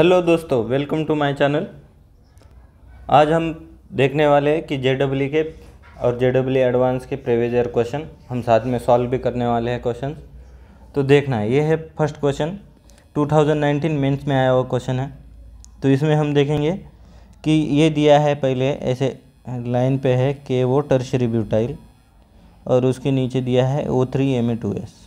Hello दोस्तों welcome to my channel आज हम देखने वाले हैं कि जे डब्ल्यू के और जे डब्ल्यू एडवांस के प्रेवेजर क्वेश्चन हम साथ में सॉल्व भी करने वाले हैं क्वेश्चन तो देखना है ये है फर्स्ट क्वेश्चन 2019 मेंस में आया हुआ क्वेश्चन है तो इसमें हम देखेंगे कि ये दिया है पहले ऐसे लाइन पे है के वो टर्शरी ब्यूटाइल और उसके नीचे दिया है O three M A two S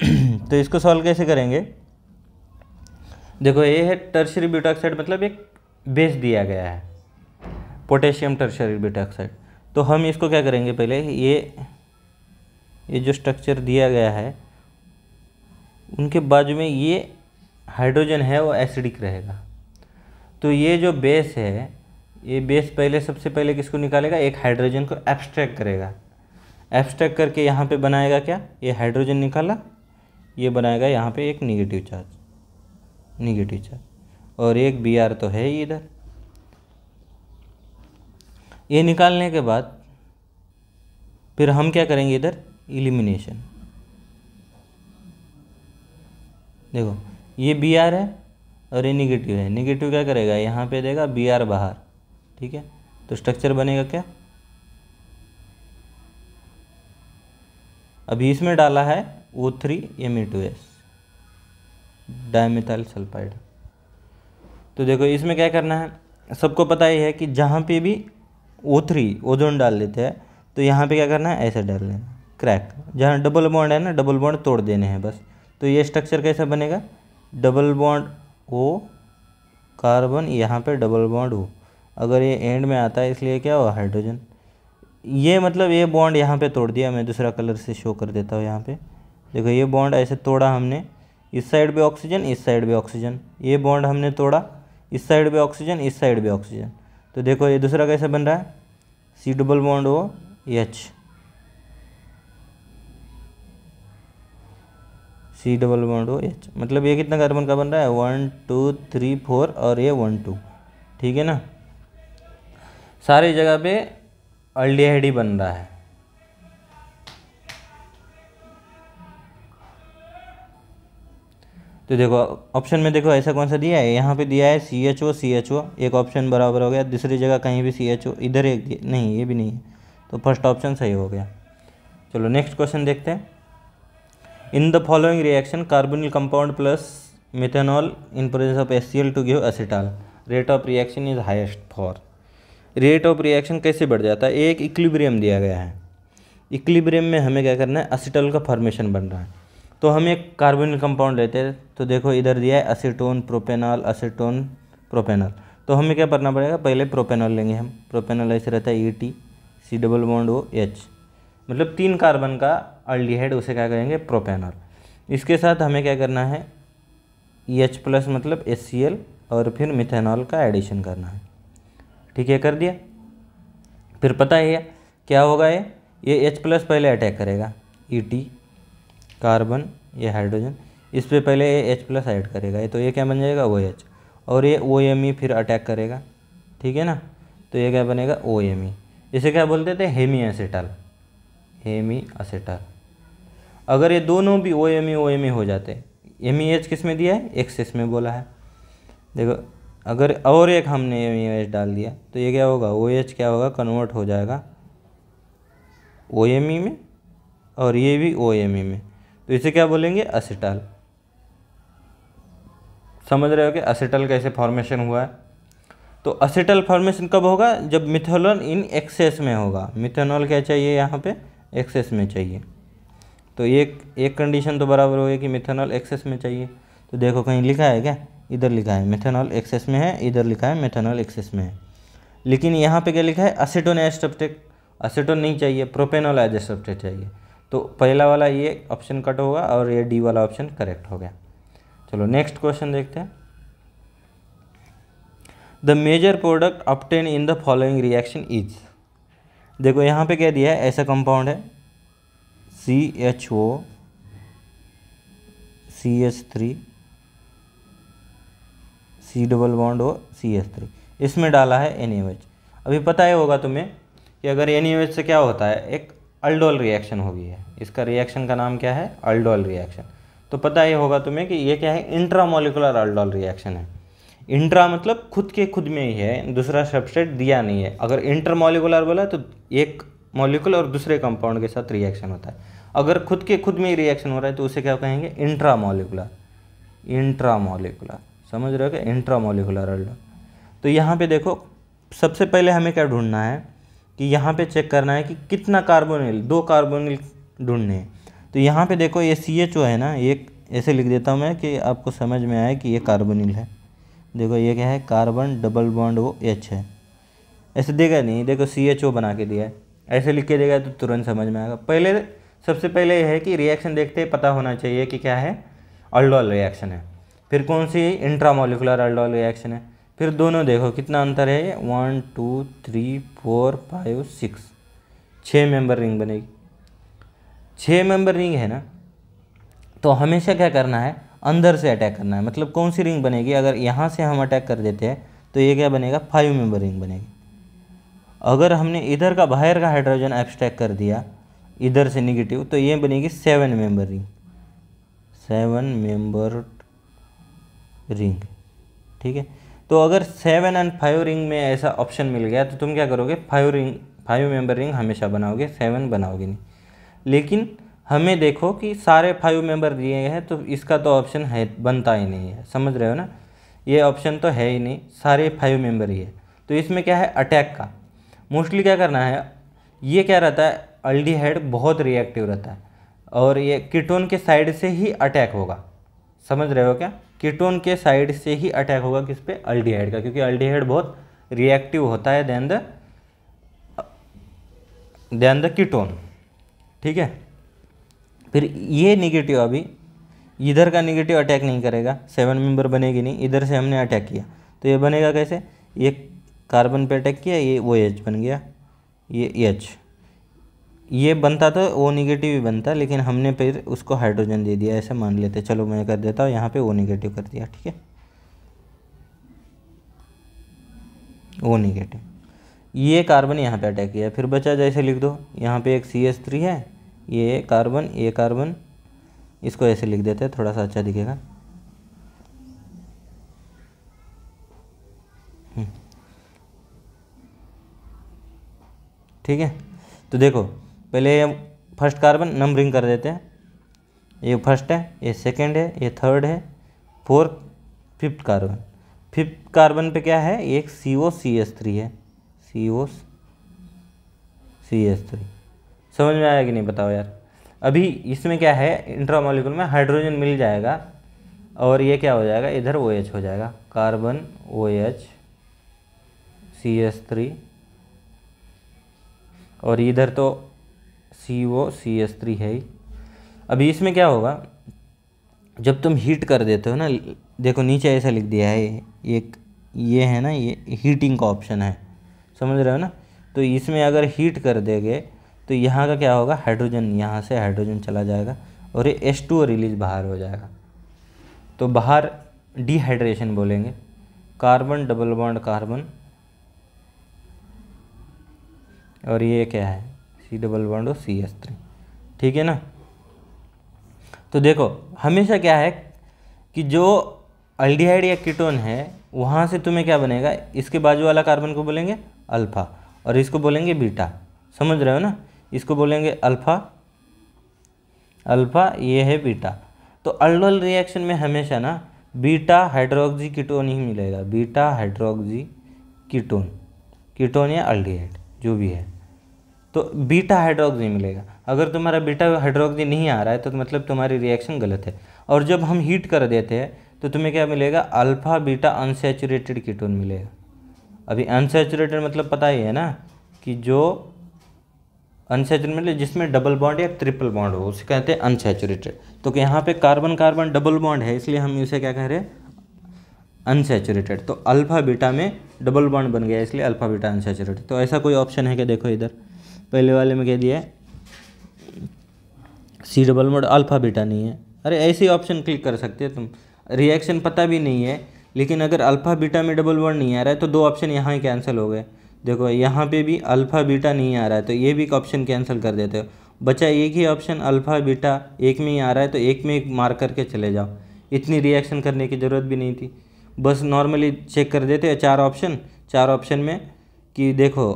तो इसको सॉल्व कैसे करेंगे देखो ये है टर्शरी ब्यूटाक्साइड मतलब एक बेस दिया गया है पोटेशियम टर्शरी ब्यूटाक्साइड तो हम इसको क्या करेंगे पहले ये ये जो स्ट्रक्चर दिया गया है उनके बाजू में ये हाइड्रोजन है वो एसिडिक रहेगा तो ये जो बेस है ये बेस पहले सबसे पहले किसको निकालेगा एक हाइड्रोजन को एब्स्ट्रैक्ट करेगा एब्स्ट्रैक्ट करके यहाँ पे बनाएगा क्या ये हाइड्रोजन निकाला ये बनाएगा यहाँ पे एक निगेटिव चार्ज निगेटिव चार्ज और एक बी आर तो है ही इधर ये निकालने के बाद फिर हम क्या करेंगे इधर इलिमिनेशन देखो ये बी आर है और ये निगेटिव है निगेटिव क्या करेगा यहाँ पे देगा बी आर बाहर ठीक है तो स्ट्रक्चर बनेगा क्या अभी इसमें डाला है O three M E two S dimethyl sulphide तो देखो इसमें क्या करना है सबको पता ही है कि जहाँ पे भी ओ थ्री ओजोन डाल देते हैं तो यहाँ पे क्या करना है ऐसे डाल लेना क्रैक जहाँ डबल बॉन्ड है ना डबल बॉन्ड तोड़ देने हैं बस तो ये स्ट्रक्चर कैसा बनेगा डबल बॉन्ड ओ कार्बन यहाँ पे डबल बॉन्ड हो अगर ये एंड में आता है इसलिए क्या हो हाइड्रोजन ये मतलब ये बॉन्ड यहाँ पे तोड़ दिया मैं दूसरा कलर से शो कर देता हूँ यहाँ पे देखो ये बॉन्ड ऐसे तोड़ा हमने इस साइड भी ऑक्सीजन इस साइड भी ऑक्सीजन ये बॉन्ड हमने तोड़ा इस साइड भी ऑक्सीजन इस साइड भी ऑक्सीजन तो देखो ये दूसरा कैसे बन रहा है C double bond O H C double bond O H मतलब ये कितना कार्बन का बन रहा है वन टू थ्री फोर और ये वन टू ठीक है ना सारी जगह पे अल्डिहाइड ही बन रहा है तो देखो ऑप्शन में देखो ऐसा कौन सा दिया है यहाँ पे दिया है C H O C H ओ एक ऑप्शन बराबर हो गया दूसरी जगह कहीं भी सी एच ओ इधर एक नहीं ये भी नहीं है तो फर्स्ट ऑप्शन सही हो गया चलो नेक्स्ट क्वेश्चन देखते हैं in the following reaction carbonyl compound plus methanol in presence of S C L two give acetal rate of reaction is highest for rate of reaction कैसे बढ़ जाता है एक इक्लिब्रियम दिया गया है इक्लिब्रियम में हमें क्या करना है एसिटल का फॉर्मेशन बन रहा है तो हम एक कार्बोनिल कंपाउंड लेते हैं तो देखो इधर दिया है असीटोन प्रोपेनॉल असीटोन प्रोपेनॉल तो हमें क्या करना पड़ेगा पहले प्रोपेनॉल लेंगे हम प्रोपेनॉल ऐसे रहता है E T C double bond O H मतलब तीन कार्बन का अल्डीहाइड उसे क्या करेंगे प्रोपेनॉल इसके साथ हमें क्या करना है ई एच प्लस मतलब एस सी एल और फिर मिथेनॉल का एडिशन करना है ठीक है कर दिया फिर पता है क्या होगा ये ये एच प्लस पहले अटैक करेगा ई e टी कार्बन ये हाइड्रोजन इस पर पहले ये एच प्लस ऐड करेगा ये तो ये क्या बन जाएगा ओ एच और ये ओ एम ई फिर अटैक करेगा ठीक है ना तो ये क्या बनेगा ओ एम ई इसे क्या बोलते थे हेमी एसेटल हेमी असेटल अगर ये दोनों भी O M E O M E हो जाते एम ई एच किस में दिया है एक्सेस में बोला है देखो अगर और एक हमने एम ई एच डाल दिया तो ये क्या होगा ओ एच क्या होगा कन्वर्ट हो जाएगा ओ एम ई में और ये भी ओ एम ई में तो इसे क्या बोलेंगे असिटल समझ रहे हो कि असिटल कैसे फॉर्मेशन हुआ है तो असिटल फॉर्मेशन कब होगा जब मिथेनॉल इन एक्सेस में होगा मिथेनॉल क्या चाहिए यहाँ पे एक्सेस में चाहिए तो एक एक कंडीशन तो बराबर होगी कि मिथेनॉल एक्सेस में चाहिए तो देखो कहीं लिखा है क्या इधर लिखा है मिथेनॉल एक्सेस में है इधर लिखा है मिथेनॉल एक्सेस में है लेकिन यहाँ पे क्या लिखा है असिटोन एज असिटोन नहीं चाहिए प्रोपेनॉल एज चाहिए तो पहला वाला ये ऑप्शन कट होगा और ये डी वाला ऑप्शन करेक्ट हो गया चलो नेक्स्ट क्वेश्चन देखते हैं the major product obtained in the following reaction is देखो यहाँ पे क्या दिया है ऐसा कंपाउंड है C H O C H three C double bond O C H three इसमें डाला है एन अभी पता ही होगा तुम्हें कि अगर एन से क्या होता है एक अल्डोल रिएक्शन हो गई है इसका रिएक्शन का नाम क्या है अल्डोल रिएक्शन तो पता ही होगा तुम्हें कि ये क्या है इंट्रामोलिकुलर अल्डोल रिएक्शन है इंट्रा मतलब खुद के खुद में ही है दूसरा सबस्टेट दिया नहीं है अगर इंटरमोलिकुलर बोला तो एक मॉलिकुल और दूसरे कंपाउंड के साथ रिएक्शन होता है अगर खुद के खुद में ही रिएक्शन हो रहा है तो उसे क्या कहेंगे इंट्रामोलिकुलर इंट्रामोलिकुलर समझ रहे हो क्या इंट्रामोलिकुलर अल्डोल तो यहाँ पे देखो सबसे पहले हमें क्या ढूंढना है कि यहाँ पे चेक करना है कि कितना कार्बोनिल दो कार्बोनिल ढूंढने हैं तो यहाँ पे देखो ये सी एच ओ है ना एक ऐसे लिख देता हूँ मैं कि आपको समझ में आए कि ये कार्बोनिल है देखो ये क्या है कार्बन डबल बॉन्ड वो एच है ऐसे देगा नहीं देखो सी एच ओ बना के दिया है ऐसे लिख के देगा तो तुरंत समझ में आएगा पहले सबसे पहले यह है कि रिएक्शन देखते पता होना चाहिए कि क्या है अल्डोल रिएक्शन है फिर कौन सी इंट्रामोलिकुलर अल्डोल रिएक्शन है फिर दोनों देखो कितना अंतर है one two three four five six छः मेंबर रिंग बनेगी छः मेंबर रिंग है ना तो हमेशा क्या करना है अंदर से अटैक करना है मतलब कौन सी रिंग बनेगी अगर यहाँ से हम अटैक कर देते हैं तो ये क्या बनेगा फाइव मेंबर रिंग बनेगी अगर हमने इधर का बाहर का हाइड्रोजन एब्सट्रैक्ट कर दिया इधर से निगेटिव तो ये बनेगी seven member ring seven member ring ठीक है तो अगर सेवन एंड फाइव रिंग में ऐसा ऑप्शन मिल गया तो तुम क्या करोगे five ring five member ring हमेशा बनाओगे सेवन बनाओगे नहीं लेकिन हमें देखो कि सारे फाइव मेंबर दिए हैं तो इसका तो ऑप्शन है बनता ही नहीं है समझ रहे हो ना ये ऑप्शन तो है ही नहीं सारे फाइव मेंबर ही है तो इसमें क्या है अटैक का मोस्टली क्या करना है ये क्या रहता है अल्डीहाइड बहुत रिएक्टिव रहता है और ये किटोन के साइड से ही अटैक होगा समझ रहे हो क्या कीटोन के साइड से ही अटैक होगा किस पे अल्डीहाइड का क्योंकि अल्डीहाइड बहुत रिएक्टिव होता है then the then the ketone ठीक है फिर ये निगेटिव अभी इधर का निगेटिव अटैक नहीं करेगा सेवन मेंबर बनेगी नहीं इधर से हमने अटैक किया तो ये बनेगा कैसे ये कार्बन पे अटैक किया ये वो एच बन गया ये एच ये बनता तो ओ निगेटिव ही बनता लेकिन हमने फिर उसको हाइड्रोजन दे दिया ऐसे मान लेते चलो मैं कर देता हूँ यहाँ पे ओ निगेटिव कर दिया ठीक है ओ निगेटिव ये कार्बन यहाँ पे अटैक किया फिर बचा जैसे लिख दो यहाँ पे एक सी एस थ्री है ये कार्बन ये कार्बन इसको ऐसे लिख देते हैं थोड़ा सा अच्छा दिखेगा हम्म। ठीक है तो देखो पहले हम फर्स्ट कार्बन नंबरिंग कर देते हैं ये फर्स्ट है ये सेकंड है ये थर्ड है fourth fifth carbon fifth carbon पे क्या है एक सी ओ सी एस थ्री है सी ओ सी एस थ्री समझ में आया कि नहीं बताओ यार अभी इसमें क्या है इंट्रामोलिकुल में हाइड्रोजन मिल जाएगा और ये क्या हो जाएगा इधर ओ OH एच हो जाएगा carbon O H C S three और इधर तो सी ओ सी एस थ्री है ही अभी इसमें क्या होगा जब तुम हीट कर देते हो ना देखो नीचे ऐसा लिख दिया है एक ये है ना ये हीटिंग का ऑप्शन है समझ रहे हो ना तो इसमें अगर हीट कर देंगे तो यहाँ का क्या होगा हाइड्रोजन यहाँ से हाइड्रोजन चला जाएगा और ये एस टू रिलीज बाहर हो जाएगा तो बाहर डिहाइड्रेशन बोलेंगे कार्बन डबल बॉन्ड कार्बन और ये क्या है सी डबल बॉन्ड और सी एस थ्री ठीक है ना तो देखो हमेशा क्या है कि जो अल्डिहाइड या कीटोन है वहाँ से तुम्हें क्या बनेगा इसके बाजू वाला कार्बन को बोलेंगे अल्फ़ा और इसको बोलेंगे बीटा समझ रहे हो ना इसको बोलेंगे अल्फ़ा अल्फ़ा ये है बीटा तो अल्डोल रिएक्शन में हमेशा ना बीटा हाइड्रोक्सी कीटोन ही मिलेगा बीटा हाइड्रोक्सी कीटोन कीटोन या अल्डिहाइड जो भी है तो बीटा हाइड्रोक्सी मिलेगा अगर तुम्हारा बीटा हाइड्रोक्सी नहीं आ रहा है तो मतलब तुम्हारी रिएक्शन गलत है और जब हम हीट कर देते हैं तो तुम्हें क्या मिलेगा अल्फ़ा बीटा अनसेचुरेटेड कीटोन मिलेगा अभी अनसेचुरेटेड मतलब पता ही है ना कि जो अनसेचुरेटेड मतलब जिसमें डबल बॉन्ड या ट्रिपल बॉन्ड हो उसे कहते हैं अनसेचुरेटेड तो कि यहाँ पे कार्बन कार्बन डबल बॉन्ड है इसलिए हम इसे क्या कह रहे हैं अनसेचुरेटेड तो अल्फ़ा बीटा में डबल बॉन्ड बन गया इसलिए अल्फ़ा बीटा अनसेचुरेटेड तो ऐसा कोई ऑप्शन है क्या देखो इधर पहले वाले में कह दिया है C double bond alpha beta नहीं है अरे ऐसे ऑप्शन क्लिक कर सकते हो तुम रिएक्शन पता भी नहीं है लेकिन अगर अल्फ़ा बीटा में डबल वर्ड नहीं आ रहा है तो दो ऑप्शन यहाँ ही कैंसिल हो गए देखो यहाँ पे भी अल्फ़ा बीटा नहीं आ रहा है तो ये भी एक ऑप्शन कैंसिल कर देते हो बचा एक ही ऑप्शन अल्फ़ा बीटा एक में ही आ रहा है तो एक में एक मार करके चले जाओ इतनी रिएक्शन करने की ज़रूरत भी नहीं थी बस नॉर्मली चेक कर देते चार ऑप्शन चार ऑप्शन में कि देखो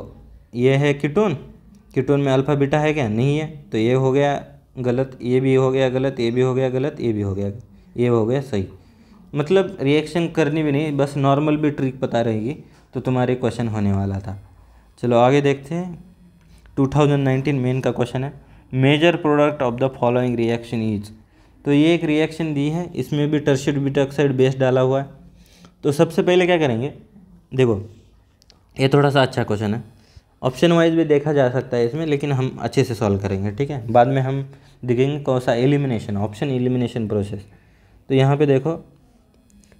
ये है किटून कीटोन में अल्फा बीटा है क्या नहीं है तो ये हो गया गलत ये भी हो गया गलत ये भी हो गया गलत ये भी हो गया ये हो गया सही मतलब रिएक्शन करनी भी नहीं बस नॉर्मल भी ट्रिक पता रहेगी तो तुम्हारे क्वेश्चन होने वाला था चलो आगे देखते हैं 2019 मेन का क्वेश्चन है major product of the following reaction is तो ये एक रिएक्शन दी है इसमें भी टर्शियड बिटॉक्साइड बेस डाला हुआ है तो सबसे पहले क्या करेंगे देखो ये थोड़ा सा अच्छा क्वेश्चन है ऑप्शन वाइज भी देखा जा सकता है इसमें लेकिन हम अच्छे से सॉल्व करेंगे ठीक है बाद में हम देखेंगे कौन सा एलिमिनेशन ऑप्शन एलिमिनेशन प्रोसेस तो यहाँ पे देखो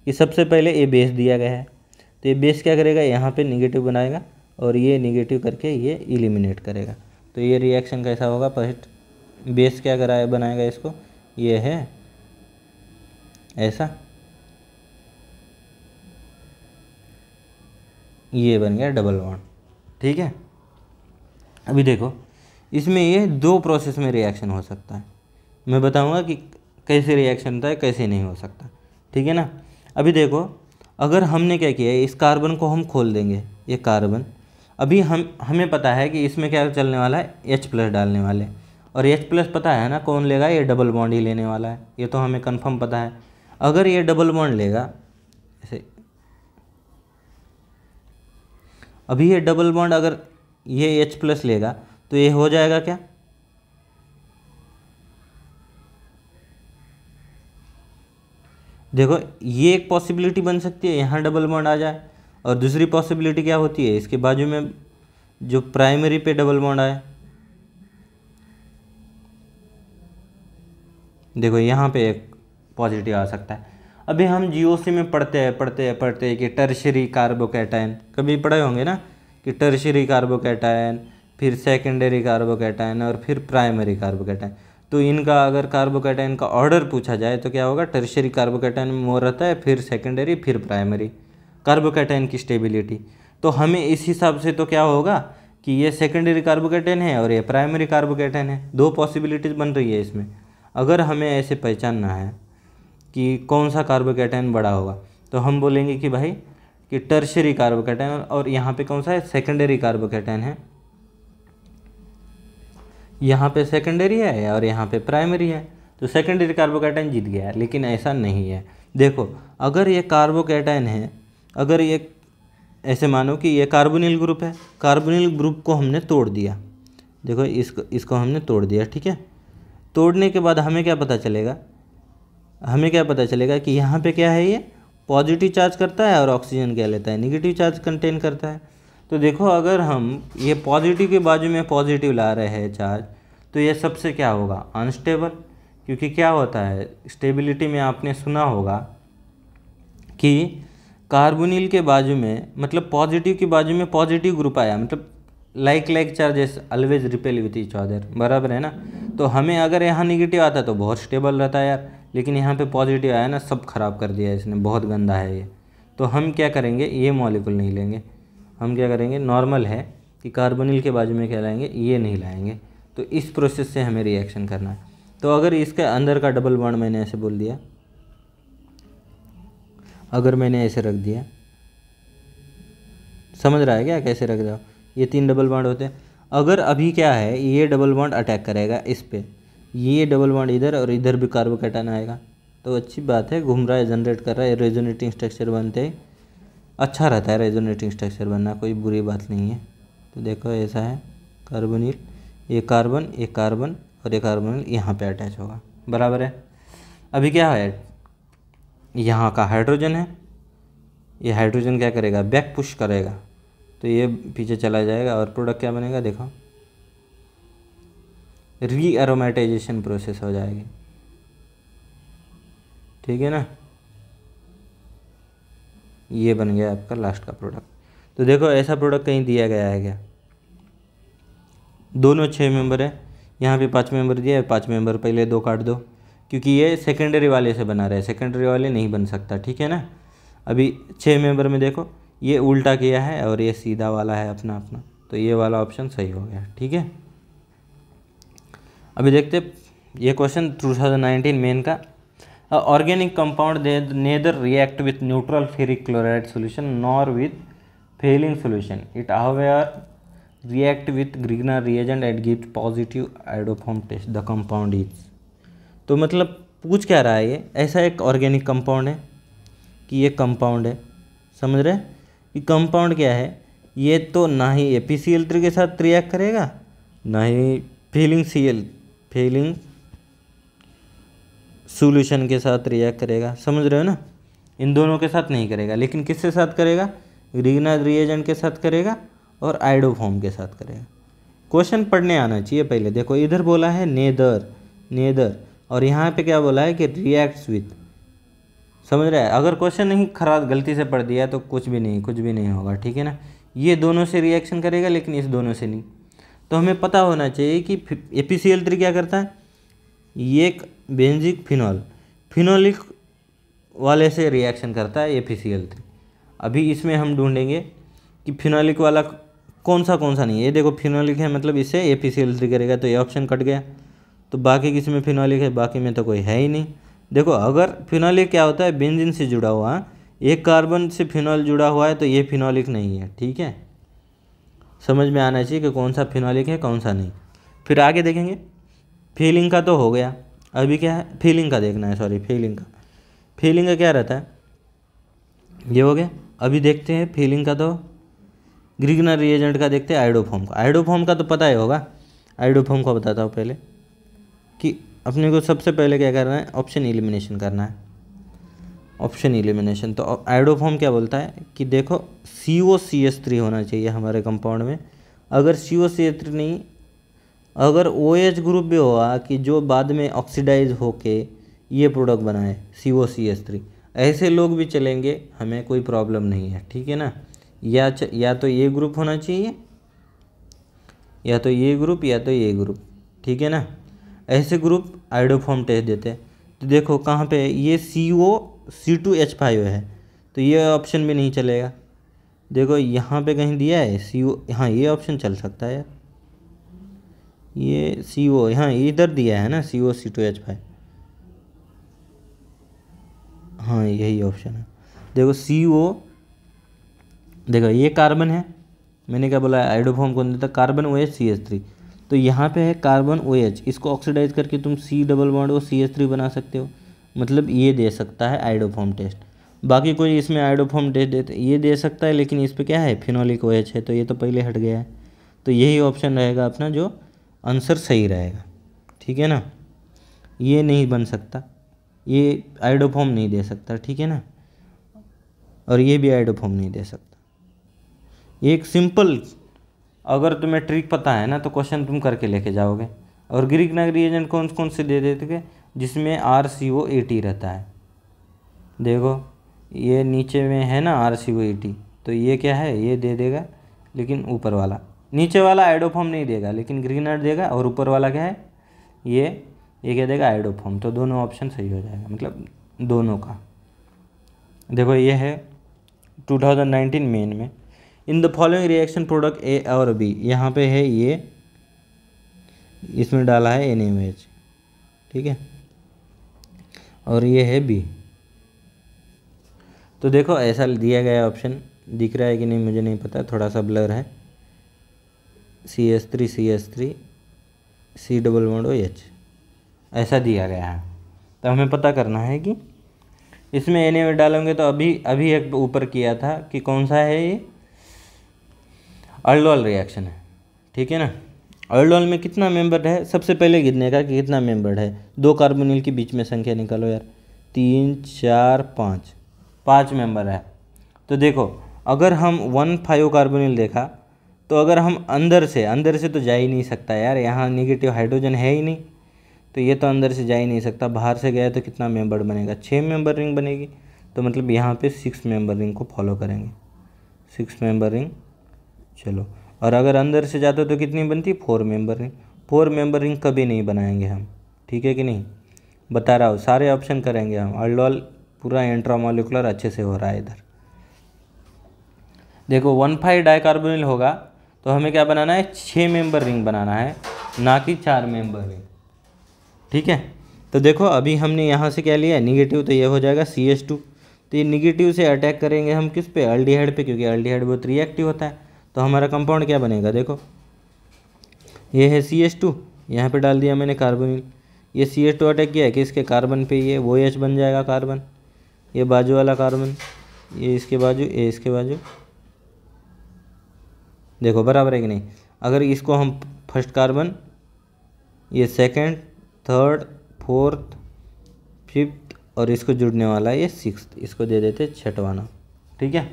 कि सबसे पहले ये बेस दिया गया है तो ये बेस क्या करेगा यहाँ पे निगेटिव बनाएगा और ये निगेटिव करके ये एलिमिनेट करेगा तो ये रिएक्शन कैसा होगा फर्स्ट बेस क्या कराया बनाएगा इसको ये है ऐसा ये बन गया डबल वन ठीक है अभी देखो इसमें ये दो प्रोसेस में रिएक्शन हो सकता है मैं बताऊंगा कि कैसे रिएक्शन होता है कैसे नहीं हो सकता ठीक है ना अभी देखो अगर हमने क्या किया है इस कार्बन को हम खोल देंगे ये कार्बन अभी हम हमें पता है कि इसमें क्या चलने वाला है एच प्लस डालने वाले और एच प्लस पता है ना कौन लेगा ये डबल बॉन्ड ही लेने वाला है ये तो हमें कन्फर्म पता है अगर ये डबल बॉन्ड लेगा ऐसे अभी ये डबल बॉन्ड अगर ये एच प्लस लेगा तो ये हो जाएगा क्या देखो ये एक पॉसिबिलिटी बन सकती है यहाँ डबल बॉन्ड आ जाए और दूसरी पॉसिबिलिटी क्या होती है इसके बाजू में जो प्राइमरी पे डबल बॉन्ड आए देखो यहाँ पे एक पॉजिटिव आ सकता है अभी हम जीओसी में पढ़ते हैं पढ़ते हैं पढ़ते हैं कि टर्शरी कार्बोकैटाइन कभी पढ़े होंगे ना कि टर्शरी कार्बोकेटाइन फिर सेकेंडरी कार्बोकेटाइन और फिर प्राइमरी कार्बोकेटाइन तो इनका अगर कार्बोकैटायन का ऑर्डर पूछा जाए तो क्या होगा टर्शरी कार्बोकेटाइन में मोर रहता है फिर सेकेंडरी फिर प्राइमरी कार्बोकेटाइन की स्टेबिलिटी तो हमें इस हिसाब से तो क्या होगा कि ये सेकेंडरी कार्बोकेटाइन है और ये प्राइमरी कार्बोकेटाइन है दो पॉसिबिलिटीज़ बन रही है इसमें अगर हमें ऐसे पहचानना है कि कौन सा कार्बोकेटाइन बड़ा होगा तो हम बोलेंगे कि भाई कि टर्शरी कार्बोकेटाइन और यहाँ पे कौन सा है सेकेंडरी कार्बोकेटाइन है यहाँ पे सेकेंडरी है और यहाँ पे प्राइमरी है तो सेकेंडरी कार्बोकेटाइन जीत गया है लेकिन ऐसा नहीं है देखो अगर ये कार्बोकेटाइन है अगर ये ऐसे मानो कि ये कार्बोनिल ग्रुप है कार्बोनिल ग्रुप को हमने तोड़ दिया देखो इसको इसको हमने तोड़ दिया ठीक है तोड़ने के बाद हमें क्या पता चलेगा हमें क्या पता चलेगा कि यहाँ पे क्या है ये पॉजिटिव चार्ज करता है और ऑक्सीजन क्या लेता है निगेटिव चार्ज कंटेन करता है तो देखो अगर हम ये पॉजिटिव के बाजू में पॉजिटिव ला रहे हैं चार्ज तो ये सबसे क्या होगा अनस्टेबल क्योंकि क्या होता है स्टेबिलिटी में आपने सुना होगा कि कार्बोनिल के बाजू में मतलब पॉजिटिव के बाजू में पॉजिटिव ग्रुप आया मतलब like like charges always repel with each other बराबर है ना तो हमें अगर यहाँ निगेटिव आता तो बहुत स्टेबल रहता है यार लेकिन यहाँ पे पॉजिटिव आया ना सब ख़राब कर दिया इसने बहुत गंदा है ये तो हम क्या करेंगे ये मॉलिकुल नहीं लेंगे हम क्या करेंगे नॉर्मल है कि कार्बोनिल के बाजू में क्या लाएंगे ये नहीं लाएंगे तो इस प्रोसेस से हमें रिएक्शन करना है तो अगर इसके अंदर का डबल बॉन्ड मैंने ऐसे बोल दिया अगर मैंने ऐसे रख दिया समझ रहा है क्या कैसे रख जाओ ये तीन डबल बॉन्ड होते हैं अगर अभी क्या है ये डबल बॉन्ड अटैक करेगा इस पर ये डबल बॉन्ड इधर और इधर भी कार्बो कार्बोकेटाइन आएगा तो अच्छी बात है घूम रहा है जनरेट कर रहा है रेजोनेटिंग स्ट्रक्चर बनते ही अच्छा रहता है रेजोनेटिंग स्ट्रक्चर बनना कोई बुरी बात नहीं है तो देखो ऐसा है कार्बोनिल ये कार्बन ये कार्बन और ये कार्बोनिल यहाँ पे अटैच होगा बराबर है अभी क्या है यहाँ का हाइड्रोजन है ये हाइड्रोजन क्या करेगा बैक पुश करेगा तो ये पीछे चला जाएगा और प्रोडक्ट क्या बनेगा देखो री एरोमेटाइजेशन प्रोसेस हो जाएगी ठीक है ना ये बन गया आपका लास्ट का प्रोडक्ट तो देखो ऐसा प्रोडक्ट कहीं दिया गया है क्या दोनों छः मेंबर है यहाँ पे पाँच मेंबर दिया है पाँच मेंबर पहले दो काट दो क्योंकि ये सेकेंडरी वाले से बना रहे सेकेंडरी वाले नहीं बन सकता ठीक है ना अभी छः मेंबर में देखो ये उल्टा किया है और ये सीधा वाला है अपना अपना तो ये वाला ऑप्शन सही हो गया ठीक है अभी देखते ये question two thousand nineteen Main का organic compound neither react with neutral ferric chloride solution nor with Fehling solution it however react with Grignard reagent at give positive iodoform test the compound is तो मतलब पूछ क्या रहा है ये ऐसा एक ऑर्गेनिक कंपाउंड है कि ये कंपाउंड है समझ रहे कि कंपाउंड क्या है ये तो ना ही ए पी सी एल के साथ रिएक्ट करेगा ना ही Fehling C L Fehling solution के साथ रिएक्ट करेगा समझ रहे हो ना इन दोनों के साथ नहीं करेगा लेकिन किसके साथ करेगा ग्रीगनर रिएजेंट के साथ करेगा और आइडोफॉर्म के साथ करेगा क्वेश्चन पढ़ने आना चाहिए पहले देखो इधर बोला है नेदर नेदर और यहाँ पे क्या बोला है कि रिएक्ट्स विथ समझ रहा है अगर क्वेश्चन नहीं खराब गलती से पढ़ दिया तो कुछ भी नहीं कुछ भी नहीं होगा ठीक है ना ये दोनों से रिएक्शन करेगा लेकिन इस दोनों से नहीं तो हमें पता होना चाहिए कि A P C L three क्या करता है ये एक बेंजिक फिनॉल फिनोलिक वाले से रिएक्शन करता है A P C L three अभी इसमें हम ढूंढेंगे कि फिनोलिक वाला कौन सा कौन सा नहीं है ये देखो फिनोलिक है मतलब इससे A P C L three करेगा तो ये ऑप्शन कट गया तो बाकी किसी में फिनोलिक है बाकी में तो कोई है ही नहीं देखो अगर फिनोलिक क्या होता है बेंजिन से जुड़ा हुआ एक कार्बन से फिनॉल जुड़ा हुआ है तो ये फिनोलिक नहीं है ठीक है समझ में आना चाहिए कि कौन सा फिनॉलिक है कौन सा नहीं फिर आगे देखेंगे फीलिंग का तो हो गया अभी क्या है फीलिंग का देखना है सॉरी फीलिंग का फीलिंग का क्या रहता है ये हो गया अभी देखते हैं फीलिंग का तो ग्रिगनर रिएजेंट का देखते हैं आइडोफॉर्म का आइडोफॉर्म का तो पता ही होगा आइडोफॉर्म का बताता हूँ पहले कि अपने को सबसे पहले क्या करना है ऑप्शन एलिमिनेशन करना है ऑप्शन एलिमिनेशन तो एडोफॉर्म क्या बोलता है कि देखो सी ओ सी एस थ्री होना चाहिए हमारे कंपाउंड में अगर सी ओ सी एस थ्री नहीं अगर ओ एच ग्रुप भी हुआ कि जो बाद में ऑक्सीडाइज होके ये प्रोडक्ट बनाए सी ओ सी एस थ्री ऐसे लोग भी चलेंगे हमें कोई प्रॉब्लम नहीं है ठीक है ना या च, या तो ये ग्रुप होना चाहिए या तो ये ग्रुप या तो ये ग्रुप ठीक है ना ऐसे ग्रुप आइडोफॉर्म टेस्ट देते हैं तो देखो कहाँ पे ये C O C two H five है तो ये ऑप्शन भी नहीं चलेगा देखो यहाँ पे कहीं दिया है सी ओ हाँ ये ऑप्शन चल सकता है यार ये सी ओ हाँ इधर दिया है ना C O C two H five हाँ यही ऑप्शन है देखो सी ओ देखो ये कार्बन है मैंने क्या बोला आइडोफॉर्म कौन देता carbon O H C H three तो यहाँ पे है कार्बन ओ एच इसको ऑक्सीडाइज करके तुम C double bond O C H three बना सकते हो मतलब ये दे सकता है आइडोफॉर्म टेस्ट बाकी कोई इसमें आइडोफॉर्म टेस्ट दे ये दे सकता है लेकिन इस पर क्या है फिनोलिक ओएच है तो ये तो पहले हट गया है तो यही ऑप्शन रहेगा अपना जो आंसर सही रहेगा ठीक है ना ये नहीं बन सकता ये आइडोफॉर्म नहीं दे सकता ठीक है ना और ये भी आइडोफॉर्म नहीं दे सकता एक सिंपल अगर तुम्हें ट्रिक पता है ना तो क्वेश्चन तुम करके लेके जाओगे और ग्रीक नागरी एजेंट कौन कौन से दे देते जिसमें R C O A T रहता है देखो ये नीचे में है ना R C O A T तो ये क्या है ये दे देगा लेकिन ऊपर वाला नीचे वाला आइडोफॉर्म नहीं देगा लेकिन ग्रीनर देगा और ऊपर वाला क्या है ये ये क्या देगा आइडोफॉर्म तो दोनों ऑप्शन सही हो जाएगा मतलब दोनों का देखो ये है 2019 मेन में in the following reaction product A और बी यहाँ पे है ये इसमें डाला है एन एम एच ठीक है और ये है बी तो देखो ऐसा दिया गया ऑप्शन दिख रहा है कि नहीं मुझे नहीं पता थोड़ा सा ब्लर है C S three C S three C double one O H ऐसा दिया गया है तो हमें पता करना है कि इसमें एन ए डालोगे तो अभी अभी एक ऊपर किया था कि कौन सा है ये अल्डोल रिएक्शन है ठीक है ना ऑयल में कितना मेंबर है सबसे पहले गिनने का कि कितना मेंबर है दो कार्बोनिल के बीच में संख्या निकालो यार तीन चार पाँच पाँच मेंबर है तो देखो अगर हम वन फाइव कार्बोनिल देखा तो अगर हम अंदर से अंदर से तो जा ही नहीं सकता यार यहाँ निगेटिव हाइड्रोजन है ही नहीं तो ये तो अंदर से जा ही नहीं सकता बाहर से गया तो कितना मेंबर बनेगा छः मेंबर रिंग बनेगी तो मतलब यहाँ पे सिक्स मेंबर रिंग को फॉलो करेंगे सिक्स मेंबर रिंग चलो और अगर अंदर से जाते तो कितनी बनती four member ring four member ring कभी नहीं बनाएंगे हम ठीक है कि नहीं बता रहा हूँ सारे ऑप्शन करेंगे हम अल्डोल पूरा एंट्रामोलिकुलर अच्छे से हो रहा है इधर देखो वन फाइव डाई होगा तो हमें क्या बनाना है छः मेंबर रिंग बनाना है ना कि चार मेंबर रिंग ठीक है तो देखो अभी हमने यहाँ से क्या लिया निगेटिव तो ये हो जाएगा सी एस टू तो ये निगेटिव से अटैक करेंगे हम किस पे अल्डीहाइड पे क्योंकि अल्डीहाइड बहुत रिएक्टिव होता है तो हमारा कंपाउंड क्या बनेगा देखो ये है सी एच टू यहाँ पर डाल दिया मैंने कार्बोनिल ये सी एच टू अटैक किया है कि इसके कार्बन पे ये वो एच बन जाएगा कार्बन ये बाजू वाला कार्बन ये इसके बाजू ये इसके बाजू देखो बराबर है कि नहीं अगर इसको हम फर्स्ट कार्बन ये सेकेंड थर्ड फोर्थ फिफ्थ और इसको जुड़ने वाला ये सिक्स इसको दे देते छठवाना ठीक है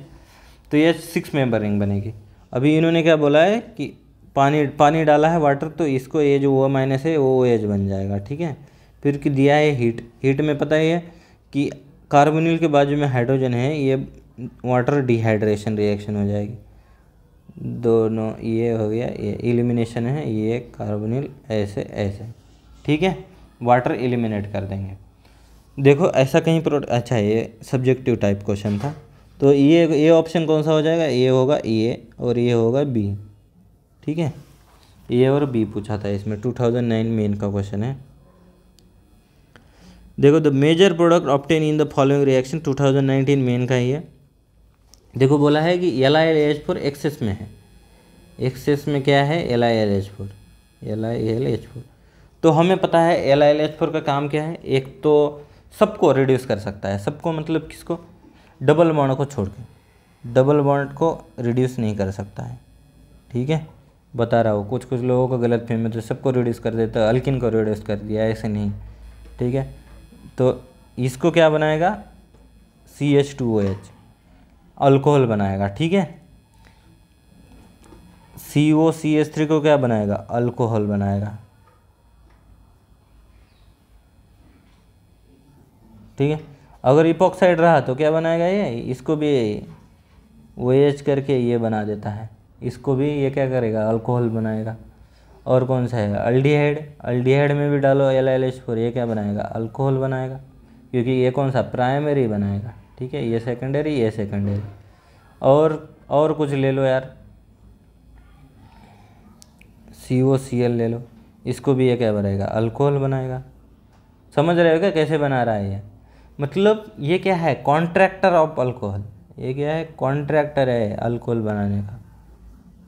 तो ये सिक्स मेंबर रिंग बनेगी अभी इन्होंने क्या बोला है कि पानी पानी डाला है वाटर तो इसको ये जो ओ माइनस है वो ओ एज बन जाएगा ठीक है फिर कि दिया है हीट हीट में पता ही है कि कार्बोनिल के बाजू में हाइड्रोजन है ये वाटर डिहाइड्रेशन रिएक्शन हो जाएगी दोनों ये हो गया ये एलिमिनेशन है ये कार्बोनिल ऐसे ऐसे ठीक है वाटर एलिमिनेट कर देंगे देखो ऐसा कहीं प्रो अच्छा ये सब्जेक्टिव टाइप क्वेश्चन था तो ये ये ऑप्शन कौन सा हो जाएगा ए होगा ए और ये होगा बी ठीक है ए और बी पूछा था इसमें टू थाउजेंड नाइन में इनका क्वेश्चन है देखो the major product obtained in the following reaction 2019 Main का ही है देखो बोला है कि L I L H four excess में है एक्सेस में क्या है L I L H four L I L H four तो हमें पता है L I L H four का काम क्या है एक तो सबको रिड्यूस कर सकता है सबको मतलब किसको डबल बॉन्ड को छोड़ के डबल बॉन्ड को रिड्यूस नहीं कर सकता है ठीक है बता रहा हूँ कुछ कुछ लोगों को गलत फहमी तो मतलब सबको रिड्यूस कर देता है अल्किन को रिड्यूस कर दिया ऐसे नहीं ठीक है तो इसको क्या बनाएगा C H two O H alcohol बनाएगा ठीक है C O C H three को क्या बनाएगा अल्कोहल बनाएगा ठीक है अगर इपॉक्साइड रहा तो क्या बनाएगा ये इसको भी वो एच करके ये बना देता है इसको भी ये क्या करेगा अल्कोहल बनाएगा और कौन सा है अल्डीहाइड अल्डीहाइड में भी डालो एल एल एच फोर ये क्या बनाएगा अल्कोहल बनाएगा क्योंकि ये कौन सा प्राइमरी बनाएगा ठीक है ये सेकेंडरी ये सेकेंडरी और और कुछ ले लो यार सी ओ सी एल ले लो इसको भी ये क्या बनाएगा अल्कोहल बनाएगा समझ रहे हो क्या कैसे बना रहा है ये मतलब ये क्या है कॉन्ट्रैक्टर ऑफ अल्कोहल ये क्या है कॉन्ट्रैक्टर है अल्कोहल बनाने का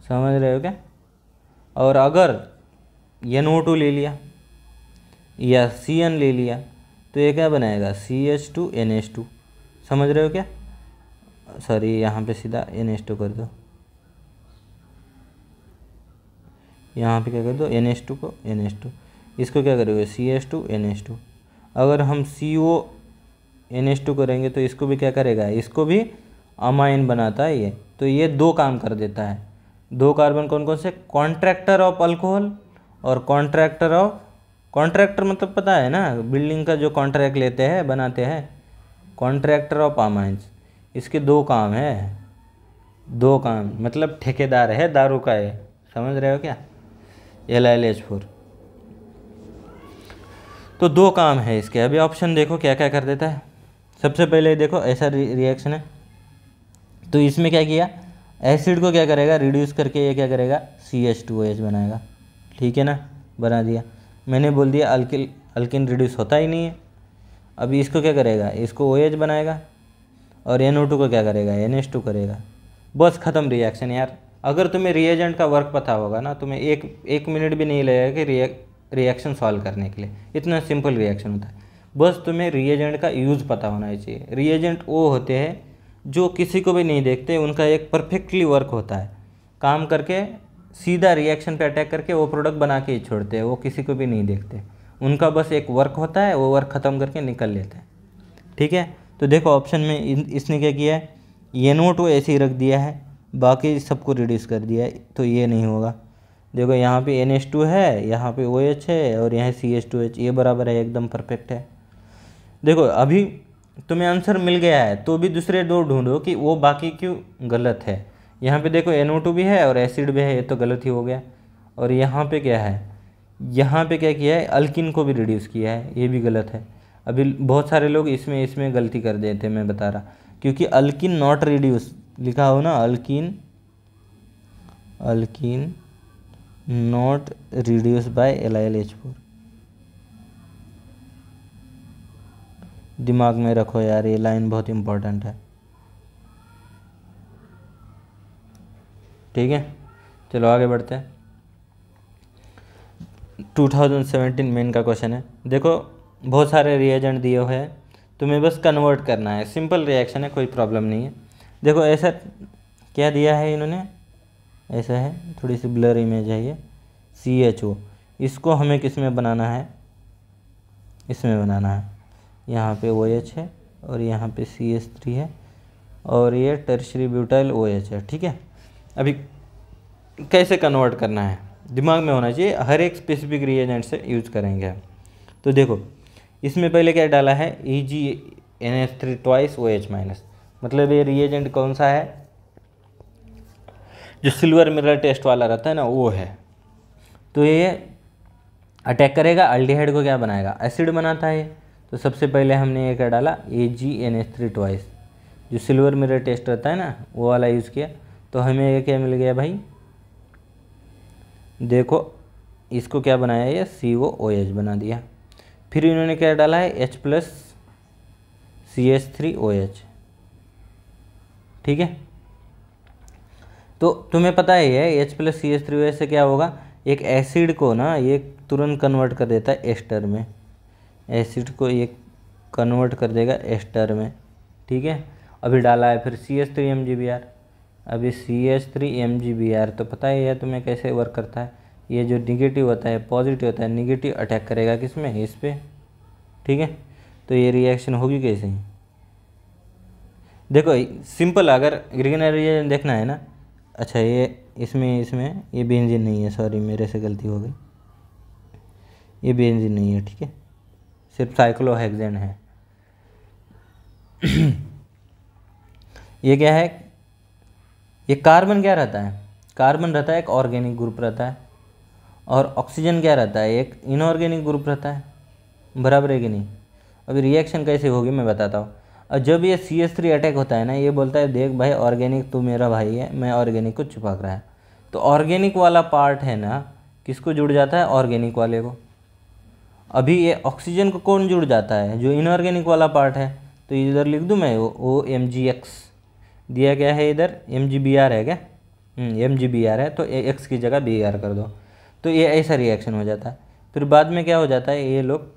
समझ रहे हो क्या और अगर एन ओ टू ले लिया या सी एन ले लिया तो ये क्या बनाएगा C H two N H two समझ रहे हो क्या सॉरी यहाँ पे सीधा एन एच टू कर दो यहाँ पे क्या कर दो एन एच टू को एन एच टू इसको क्या करोगे C H two N H two अगर हम C O N S two करेंगे तो इसको भी क्या करेगा इसको भी अमाइन बनाता है ये तो ये दो काम कर देता है दो कार्बन कौन कौन से कॉन्ट्रैक्टर ऑफ अल्कोहल और कॉन्ट्रैक्टर ऑफ कॉन्ट्रैक्टर मतलब पता है ना बिल्डिंग का जो कॉन्ट्रैक्ट लेते हैं बनाते हैं कॉन्ट्रैक्टर ऑफ अमाइंस इसके दो काम है दो काम मतलब ठेकेदार है दारू का है समझ रहे हो क्या एल एल एच फोर तो दो काम है इसके अभी ऑप्शन देखो क्या क्या कर देता है सबसे पहले देखो ऐसा रिएक्शन है तो इसमें क्या किया एसिड को क्या करेगा रिड्यूस करके ये क्या करेगा सी एच टू एच बनाएगा ठीक है ना बना दिया मैंने बोल दिया अल्किल अल्किन रिड्यूस होता ही नहीं है अब इसको क्या करेगा इसको ओ OH बनाएगा और एन ओ टू को क्या करेगा एन एच टू करेगा बस ख़त्म रिएक्शन यार अगर तुम्हें रिएजेंट का वर्क पता होगा ना तुम्हें एक एक मिनट भी नहीं लगेगा कि रिएक्शन सॉल्व करने के लिए इतना सिंपल रिएक्शन होता है बस तुम्हें रिएजेंट का यूज़ पता होना चाहिए रिएजेंट वो होते हैं जो किसी को भी नहीं देखते उनका एक परफेक्टली वर्क होता है काम करके सीधा रिएक्शन पे अटैक करके वो प्रोडक्ट बना के ही छोड़ते हैं वो किसी को भी नहीं देखते उनका बस एक वर्क होता है वो वर्क ख़त्म करके निकल लेते हैं ठीक है तो देखो ऑप्शन में इसने क्या किया है ये नोट वो ऐसे ही रख दिया है बाकी सबको रिड्यूस कर दिया है तो ये नहीं होगा देखो यहाँ पे एन है यहाँ पे ओ OH है और यहाँ सी ये बराबर है एकदम परफेक्ट है देखो अभी तुम्हें आंसर मिल गया है तो भी दूसरे दो ढूंढो कि वो बाकी क्यों गलत है यहाँ पे देखो एनओ भी है और एसिड भी है ये तो गलत ही हो गया और यहाँ पे क्या है यहाँ पे क्या किया है अल्किन को भी रिड्यूस किया है ये भी गलत है अभी बहुत सारे लोग इसमें इसमें गलती कर देते थे मैं बता रहा क्योंकि अल्किन नॉट रिड्यूस लिखा हो ना alkene alkene not reduce by L I L H four दिमाग में रखो यार ये लाइन बहुत इम्पोर्टेंट है ठीक है चलो आगे बढ़ते हैं 2017 में इनका क्वेश्चन है देखो बहुत सारे रिएजेंट दिए हुए हैं तुम्हें बस कन्वर्ट करना है सिंपल रिएक्शन है कोई प्रॉब्लम नहीं है देखो ऐसा क्या दिया है इन्होंने ऐसा है थोड़ी सी ब्लर इमेज है ये सी एच ओ इसको हमें किस में बनाना है इसमें बनाना है यहाँ पे ओ OH है और यहाँ पे सी एस थ्री है और ये टर्शरी ब्यूटाइल ओ OH है ठीक है अभी कैसे कन्वर्ट करना है दिमाग में होना चाहिए हर एक स्पेसिफिक रिएजेंट से यूज करेंगे तो देखो इसमें पहले क्या डाला है E G N S three twice O H minus मतलब ये रिएजेंट कौन सा है जो सिल्वर मिरर टेस्ट वाला रहता है ना वो है तो ये अटैक करेगा अल्डिहाइड को क्या बनाएगा एसिड बनाता है तो सबसे पहले हमने ये क्या डाला A G N S three twice जो सिल्वर मेरा टेस्ट रहता है ना वो वाला यूज़ किया तो हमें ये क्या मिल गया भाई देखो इसको क्या बनाया ये सी ओ ओ एच बना दिया फिर इन्होंने क्या डाला है H plus C H three O H ठीक है तो तुम्हें पता ही है H plus C H three O H से क्या होगा एक एसिड को ना ये तुरंत कन्वर्ट कर देता है एस्टर में एसिड को ये कन्वर्ट कर देगा एस्टर में ठीक है अभी डाला है फिर C S three M G B R अभी C S three M G B R तो पता ही है तुम्हें कैसे वर्क करता है ये जो निगेटिव होता है पॉजिटिव होता है निगेटिव अटैक करेगा किस में इस पर ठीक है तो ये रिएक्शन होगी कैसे ही देखो सिंपल अगर ग्रीन रिएक्शन देखना है ना अच्छा ये इसमें इसमें ये बेंजीन नहीं है सॉरी मेरे से गलती हो गई ये बेंजीन नहीं है ठीक है सिर्फ साइक्लोहेक्सेन है ये क्या है ये कार्बन क्या रहता है कार्बन रहता है एक ऑर्गेनिक ग्रुप रहता है और ऑक्सीजन क्या रहता है एक इनऑर्गेनिक ग्रुप रहता है बराबर है कि नहीं अभी रिएक्शन कैसे होगी मैं बताता हूँ और जब ये सी एस थ्री अटैक होता है ना ये बोलता है देख भाई ऑर्गेनिक तू मेरा भाई है मैं ऑर्गेनिक को छुपा रहा है तो ऑर्गेनिक वाला पार्ट है ना किसको जुड़ जाता है ऑर्गेनिक वाले को अभी ये ऑक्सीजन को कौन जुड़ जाता है जो इनऑर्गेनिक वाला पार्ट है तो इधर लिख दूँ मैं ओ एम जी एक्स दिया गया है इधर एम जी बी आर है क्या एम जी बी आर है तो एक्स की जगह बी आर कर दो तो ये ऐसा रिएक्शन हो जाता है फिर बाद में क्या हो जाता है ये लोग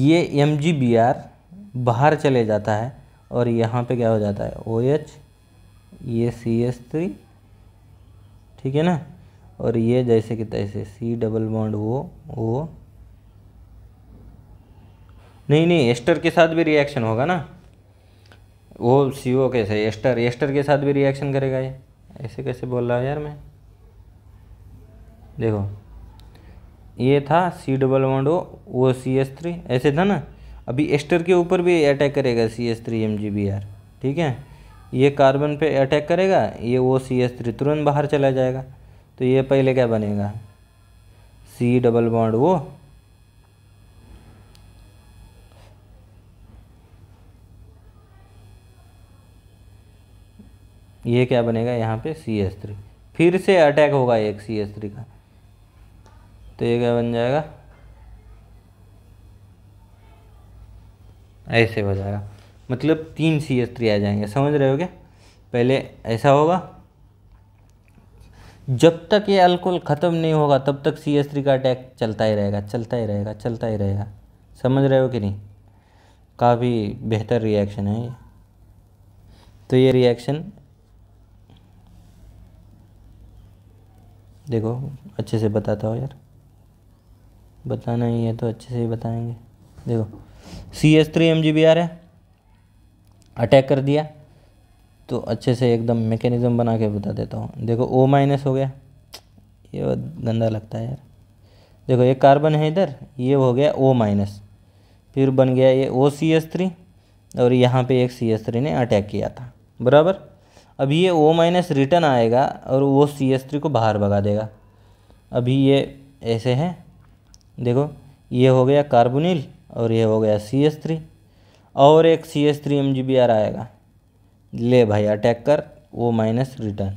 ये एम जी बी आर बाहर चले जाता है और यहाँ पे क्या हो जाता है ओ एच ये सी एस थ्री ठीक है ना और ये जैसे कि तैसे सी डबल बॉन्ड वो वो नहीं नहीं एस्टर के साथ भी रिएक्शन होगा ना वो सी ओ कैसे एस्टर एस्टर के साथ भी रिएक्शन करेगा ये ऐसे कैसे बोल रहा हूँ यार मैं देखो ये था सी डबल बॉन्ड ओ वो सी एस थ्री ऐसे था ना अभी एस्टर के ऊपर भी अटैक करेगा C S three M G B R ठीक है ये कार्बन पे अटैक करेगा ये वो सी एस थ्री तुरंत बाहर चला जाएगा तो ये पहले क्या बनेगा सी डबल बॉन्ड वो ये क्या बनेगा यहाँ पे सी एस थ्री फिर से अटैक होगा एक सी एस थ्री का तो ये क्या बन जाएगा ऐसे हो जाएगा मतलब तीन सी एस थ्री आ जाएंगे समझ रहे हो क्या पहले ऐसा होगा जब तक ये अल्कोहल ख़त्म नहीं होगा तब तक सी एस थ्री का अटैक चलता ही रहेगा चलता ही रहेगा चलता ही रहेगा समझ रहे हो कि नहीं काफ़ी बेहतर रिएक्शन है ये तो ये रिएक्शन देखो अच्छे से बताता हो यार बताना ही है तो अच्छे से ही बताएंगे देखो C S three M G B R है अटैक कर दिया तो अच्छे से एकदम मैकेनिज़्म बना के बता देता हूँ देखो ओ माइनस हो गया ये गंदा लगता है यार देखो ये कार्बन है इधर ये हो गया ओ माइनस फिर बन गया ये ओ सी एस थ्री और यहाँ पे एक सी एस थ्री ने अटैक किया था बराबर अभी ये ओ माइनस रिटर्न आएगा और वो सी एस थ्री को बाहर भगा देगा अभी ये ऐसे है देखो ये हो गया कार्बोनिल और ये हो गया सी एस थ्री और एक C S three M G B R आएगा ले भाई अटैक कर वो माइनस रिटर्न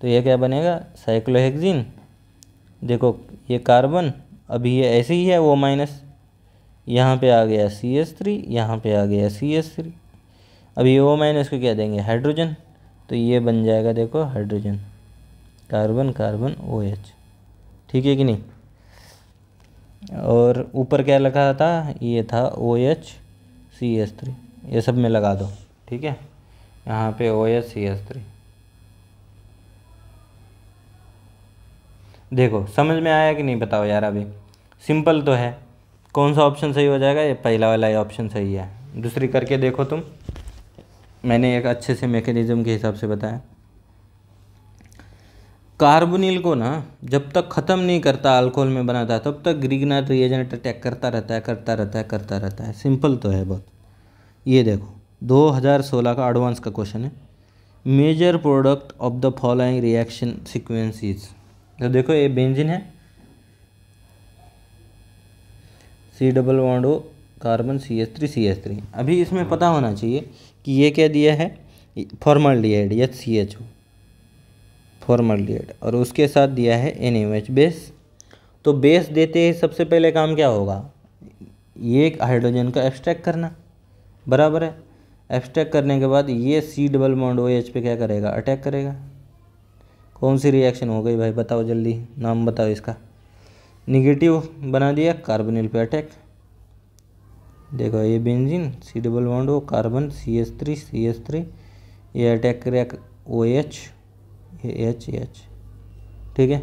तो ये क्या बनेगा साइक्लोहेक्जीन देखो ये कार्बन अभी ये ऐसे ही है वो माइनस यहाँ पे आ गया सी एस थ्री यहाँ पर आ गया सी एस थ्री अभी वो माइनस को क्या देंगे हाइड्रोजन तो ये बन जाएगा देखो hydrogen carbon carbon O H ठीक है कि नहीं और ऊपर क्या लगा था ये था O H C S three ये सब में लगा दो ठीक है यहाँ पे O S C S three देखो समझ में आया कि नहीं बताओ यार अभी सिंपल तो है कौन सा ऑप्शन सही हो जाएगा ये पहला वाला ये ऑप्शन सही है दूसरी करके देखो तुम मैंने एक अच्छे से मैकेनिज़्म के हिसाब से बताया कार्बोनिल को ना जब तक ख़त्म नहीं करता अल्कोहल में बनाता तब तक ग्रीगनर रिएजेंट अटैक करता रहता है करता रहता है करता रहता है सिंपल तो है बहुत ये देखो 2016 का एडवांस का क्वेश्चन है major product of the following reaction sequence तो देखो ये बेंजिन है C double one O carbon C S three C S three अभी इसमें पता होना चाहिए कि ये क्या दिया है formaldehyde H C H O formaldehyde और उसके साथ दिया है एन एम एच बेस तो बेस देते ही सबसे पहले काम क्या होगा ये हाइड्रोजन का एक्सट्रैक्ट करना बराबर है एब्स्ट्रैक्ट करने के बाद ये C double bond O H पे क्या करेगा अटैक करेगा कौन सी रिएक्शन हो गई भाई बताओ जल्दी नाम बताओ इसका निगेटिव बना दिया कार्बनिल पे अटैक देखो ये benzene C double bond O carbon C S three C S three ये अटैक करेगा ओ एच ये एच एच ठीक है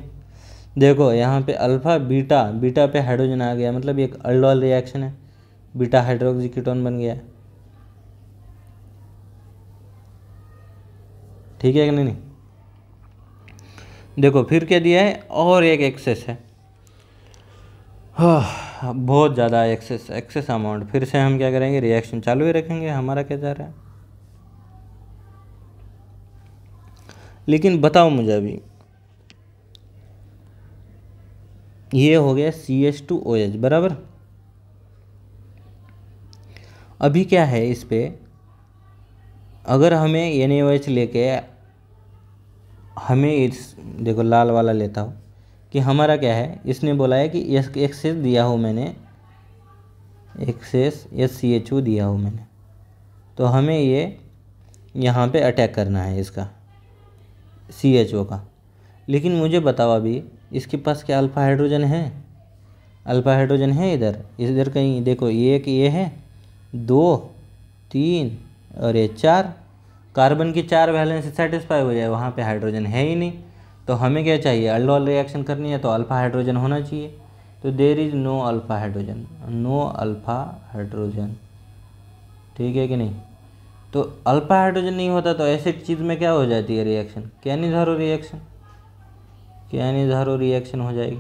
देखो यहाँ पे अल्फ़ा बीटा बीटा पे हाइड्रोजन आ गया मतलब एक अल्डोल रिएक्शन है बीटा हाइड्रोक्सी कीटोन बन गया ठीक है कि नहीं देखो फिर क्या दिया है और एक एक्सेस है हाँ बहुत ज़्यादा एक्सेस एक्सेस अमाउंट फिर से हम क्या करेंगे रिएक्शन चालू ही रखेंगे हमारा क्या जा रहा है लेकिन बताओ मुझे अभी ये हो गया C H two O H बराबर अभी क्या है इस पर अगर हमें एन ए ओ एच लेके हमें इस देखो लाल वाला लेता हूँ कि हमारा क्या है इसने बोला है कि एक्सेस दिया हो मैंने excess S C H O दिया हो मैंने तो हमें ये यहाँ पे अटैक करना है इसका सी एच ओ का लेकिन मुझे बताओ अभी इसके पास क्या अल्फ़ा हाइड्रोजन है अल्फ़ा हाइड्रोजन है इधर इधर कहीं देखो ये एक ये है दो तीन और ये चार कार्बन की चार वैलेंस सेटिस्फाई हो जाए वहाँ पे हाइड्रोजन है ही नहीं तो हमें क्या चाहिए अल्डोल रिएक्शन करनी है तो अल्फ़ा हाइड्रोजन होना चाहिए तो there is no alpha hydrogen no alpha hydrogen ठीक है कि नहीं तो अल्फ़ा हाइड्रोजन नहीं होता तो एसिड चीज़ में क्या हो जाती है reaction can Cannizzaro reaction can Cannizzaro reaction हो जाएगी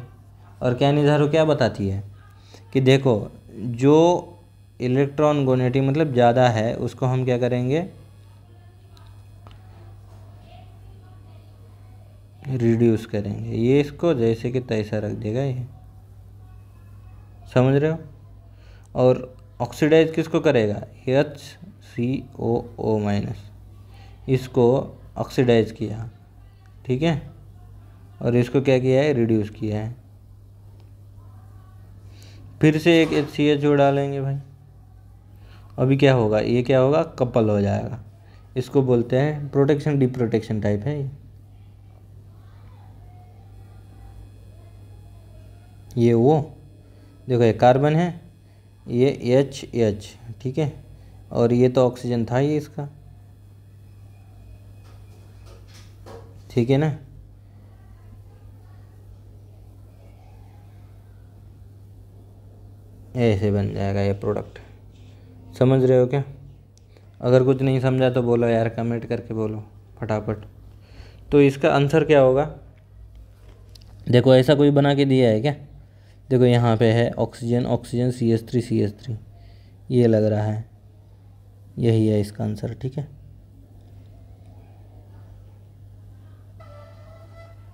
और कैन कैनिजारो क्या बताती है कि देखो जो इलेक्ट्रॉन गोनेटी मतलब ज़्यादा है उसको हम क्या करेंगे रिड्यूस करेंगे ये इसको जैसे कि तैसा रख देगा ये समझ रहे हो और ऑक्सीडाइज किसको करेगा H C O O minus इसको ऑक्सीडाइज किया ठीक है और इसको क्या किया है रिड्यूस किया है फिर से एक एच सी एच जोड़ डालेंगे भाई अभी क्या होगा ये क्या होगा कपल हो जाएगा इसको बोलते हैं प्रोटेक्शन डी प्रोटेक्शन टाइप है ये ये वो देखो ये कार्बन है ये एच एच ठीक है और ये तो ऑक्सीजन था ही इसका ठीक है ना ऐसे बन जाएगा ये प्रोडक्ट समझ रहे हो क्या अगर कुछ नहीं समझा तो बोलो यार कमेंट करके बोलो फटाफट तो इसका आंसर क्या होगा देखो ऐसा कोई बना के दिया है क्या देखो यहाँ पे है oxygen oxygen C S three C S three ये लग रहा है यही है इसका आंसर ठीक है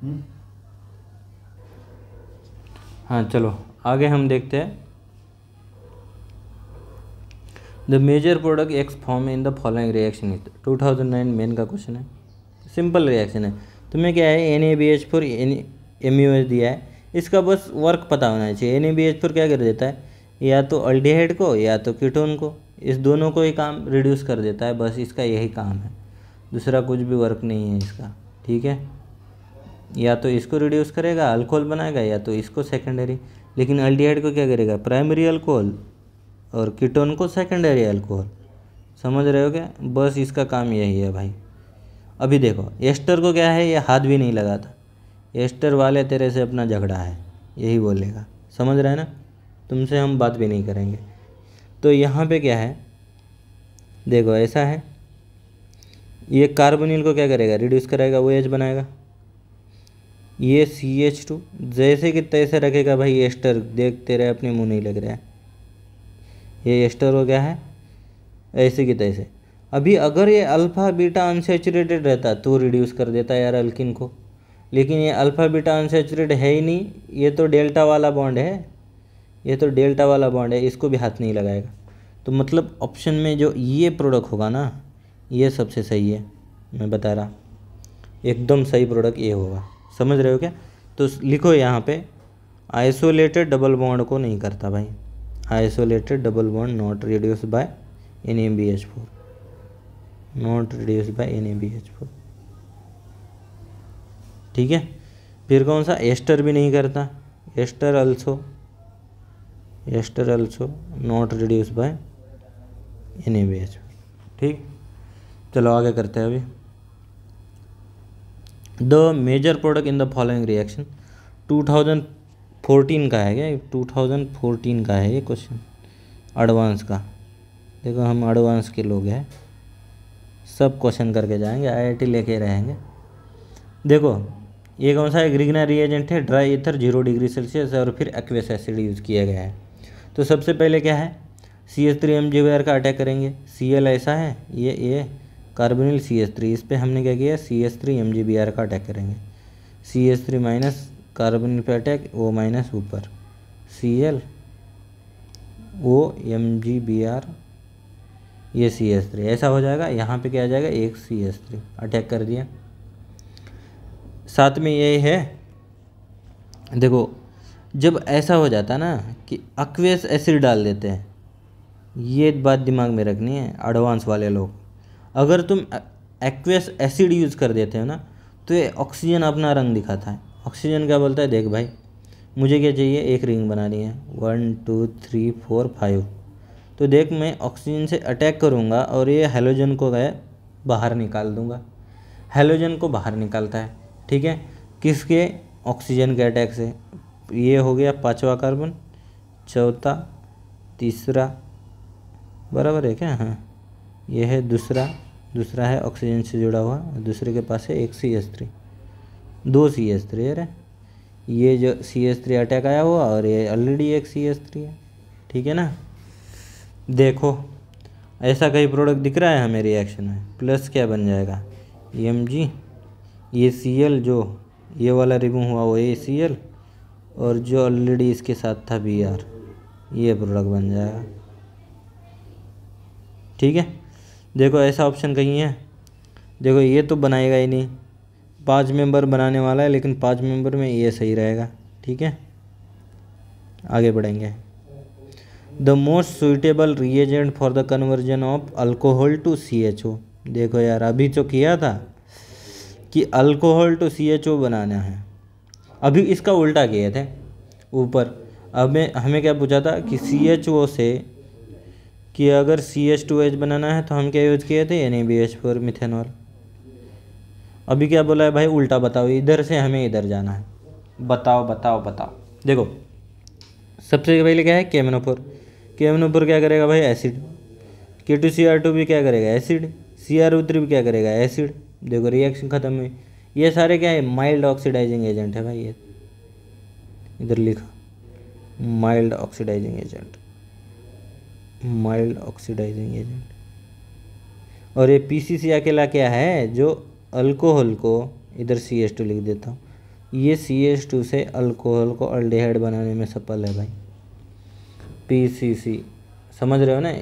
हम्म। हाँ चलो आगे हम देखते हैं the major product X form in the following reaction is two thousand nine Main का क्वेश्चन है सिंपल रिएक्शन है तुम्हें क्या है N A B H four N M U H दिया है इसका बस वर्क पता होना चाहिए एन ए पर क्या कर देता है या तो अल्डीहाइड को या तो कीटोन को इस दोनों को ही काम रिड्यूस कर देता है बस इसका यही काम है दूसरा कुछ भी वर्क नहीं है इसका ठीक है या तो इसको रिड्यूस करेगा अल्कोहल बनाएगा या तो इसको सेकेंडरी लेकिन अल्डीहाइड को क्या करेगा प्राइमरी अल्कोहल और कीटोन को सेकेंडरी अल्कोहल समझ रहे हो क्या बस इसका काम यही है भाई अभी देखो एस्टर को क्या है ये हाथ भी नहीं लगाता एस्टर वाले तेरे से अपना झगड़ा है यही बोलेगा समझ रहे हैं ना तुमसे हम बात भी नहीं करेंगे तो यहाँ पे क्या है देखो ऐसा है ये कार्बोनिल को क्या करेगा रिड्यूस करेगा वो एच बनाएगा ये सी एच टू जैसे कि तैसे रखेगा भाई एस्टर देख तेरे अपने मुँह नहीं लग रहा है ये एस्टर हो गया है ऐसे कि तैसे अभी अगर ये अल्फ़ा बीटा अनसेचुरेटेड रहता तो रिड्यूस कर देता यार अल्किन को लेकिन ये अल्फ़ा बीटा अनसेचुरेट है ही नहीं ये तो डेल्टा वाला बॉन्ड है ये तो डेल्टा वाला बॉन्ड है इसको भी हाथ नहीं लगाएगा तो मतलब ऑप्शन में जो ये प्रोडक्ट होगा ना ये सबसे सही है मैं बता रहा एकदम सही प्रोडक्ट ये होगा समझ रहे हो क्या तो लिखो यहाँ पे आइसोलेटेड डबल बॉन्ड को नहीं करता भाई isolated double bond not reduce by N M B H four not reduce by N M B H four ठीक है फिर कौन सा एस्टर भी नहीं करता ester also ester also not reduce by any ठीक चलो आगे करते हैं अभी the major product in the following reaction 2014 का है क्या 2014 का है ये क्वेश्चन एडवांस का देखो हम एडवांस के लोग हैं सब क्वेश्चन करके जाएंगे आईआईटी लेके रहेंगे देखो ये कौन सा एग्रीगना रिएजेंट है dry ether zero degree Celsius और फिर एक्वेस एसिड यूज़ किया गया है तो सबसे पहले क्या है C S three M G R का अटैक करेंगे सी एल ऐसा है ये ये कार्बोनिल सी एस थ्री इस पर हमने क्या किया C S three M G B R का अटैक करेंगे C S three minus carbonyl पे अटैक ओ माइनस ऊपर C L O M G B R ये सी एस थ्री ऐसा हो जाएगा यहाँ पे क्या आ जाएगा एक सी एस थ्री अटैक कर दिया साथ में ये है देखो जब ऐसा हो जाता ना कि अक्वेस एसिड डाल देते हैं ये बात दिमाग में रखनी है एडवांस वाले लोग अगर तुम एक्वेस एसिड यूज़ कर देते हो ना तो ये ऑक्सीजन अपना रंग दिखाता है ऑक्सीजन क्या बोलता है देख भाई मुझे क्या चाहिए एक रिंग बनानी है one two three four five तो देख मैं ऑक्सीजन से अटैक करूँगा और ये हेलोजन को गए बाहर निकाल दूँगा हेलोजन को बाहर निकालता है ठीक है किसके ऑक्सीजन के अटैक से ये हो गया पांचवा कार्बन चौथा तीसरा बराबर है क्या हाँ ये है दूसरा दूसरा है ऑक्सीजन से जुड़ा हुआ दूसरे के पास है एक सी एस थ्री दो सी एस थ्री अरे ये जो सी एस थ्री अटैक आया हुआ और ये ऑलरेडी एक सी एस थ्री है ठीक है ना देखो ऐसा कई प्रोडक्ट दिख रहा है हमें रिएक्शन में प्लस क्या बन जाएगा ई एम जी ये सी एल जो ये वाला रिमूव हुआ वो ए सी एल और जो ऑलरेडी इसके साथ था बी आर ये प्रोडक्ट बन जाएगा ठीक है देखो ऐसा ऑप्शन कहीं है देखो ये तो बनाएगा ही नहीं पाँच मेंबर बनाने वाला है लेकिन पाँच मेंबर में ये सही रहेगा ठीक है आगे बढ़ेंगे the most suitable reagent for the conversion of alcohol to C H O देखो यार अभी जो तो किया था कि alcohol to C H O बनाना है अभी इसका उल्टा किए थे ऊपर हमें हमें क्या पूछा था कि सी एच ओ से कि अगर सी एच टू एच बनाना है तो हम क्या यूज़ किए थे N A B H four methanol अभी क्या बोला है भाई उल्टा बताओ इधर से हमें इधर जाना है बताओ बताओ बताओ देखो सबसे पहले क्या है केमनोपुर केमनोपुर क्या करेगा भाई एसिड के टू सी आर टू भी क्या करेगा acid C R O three भी क्या करेगा एसिड देखो रिएक्शन ख़त्म हुई ये सारे क्या है माइल्ड ऑक्सीडाइजिंग एजेंट है भाई ये इधर लिखा mild oxidising agent mild oxidising agent और ये पी सी सी अकेला क्या है जो अल्कोहल को इधर सी एस टू लिख देता हूँ ये सी एस टू से अल्कोहल को अल्डेहाइड बनाने में सफल है भाई पी सी सी समझ रहे हो ना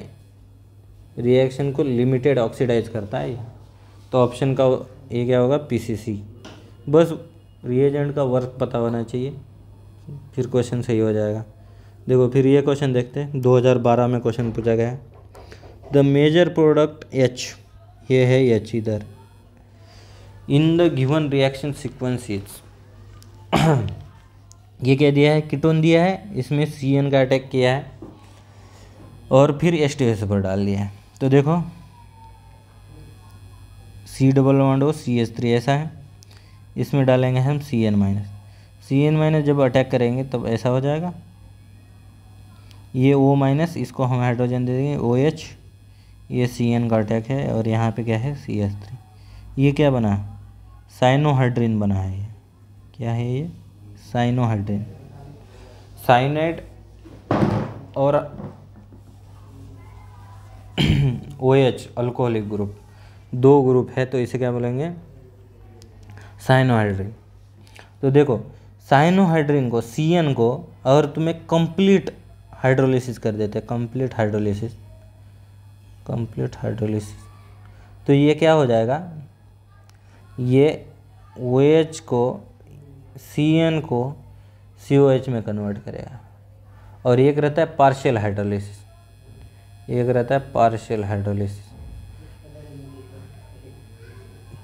रिएक्शन को लिमिटेड ऑक्सीडाइज करता है तो ऑप्शन का ये क्या होगा पीसीसी बस रिएजेंट का वर्क पता होना चाहिए फिर क्वेश्चन सही हो जाएगा देखो फिर ये क्वेश्चन देखते हैं 2012 में क्वेश्चन पूछा गया है द मेजर प्रोडक्ट एच ये है एच इधर in the given reaction sequence is ये क्या दिया है किटोन दिया है इसमें सी एन का अटैक किया है और फिर एस टी एस पर डाल दिया है तो देखो सी डबल बॉन्ड हो सी एस थ्री ऐसा है इसमें डालेंगे हम C N minus C N minus जब अटैक करेंगे तब ऐसा हो जाएगा ये ओ माइनस इसको हम हाइड्रोजन दे देंगे ओ एच ये सी एन का अटैक है और यहाँ पे क्या है सी एस थ्री ये क्या बना साइनोहाइड्रिन बना है ये क्या है ये साइनोहाइड्रिन साइनाइड और ओ एच अल्कोहलिक ग्रुप दो ग्रुप है तो इसे क्या बोलेंगे साइनोहाइड्रिन तो देखो साइनोहाइड्रिन को सी एन को अगर तुम्हें कंप्लीट हाइड्रोलिसिस कर देते कंप्लीट हाइड्रोलिसिस कंप्लीट हाइड्रोलिसिस तो ये क्या हो जाएगा ये ओ एच को सी एन को सी ओ एच में कन्वर्ट करेगा और एक रहता है पार्शियल हाइड्रोलिसिस एक रहता है पार्शियल हाइड्रोलिसिस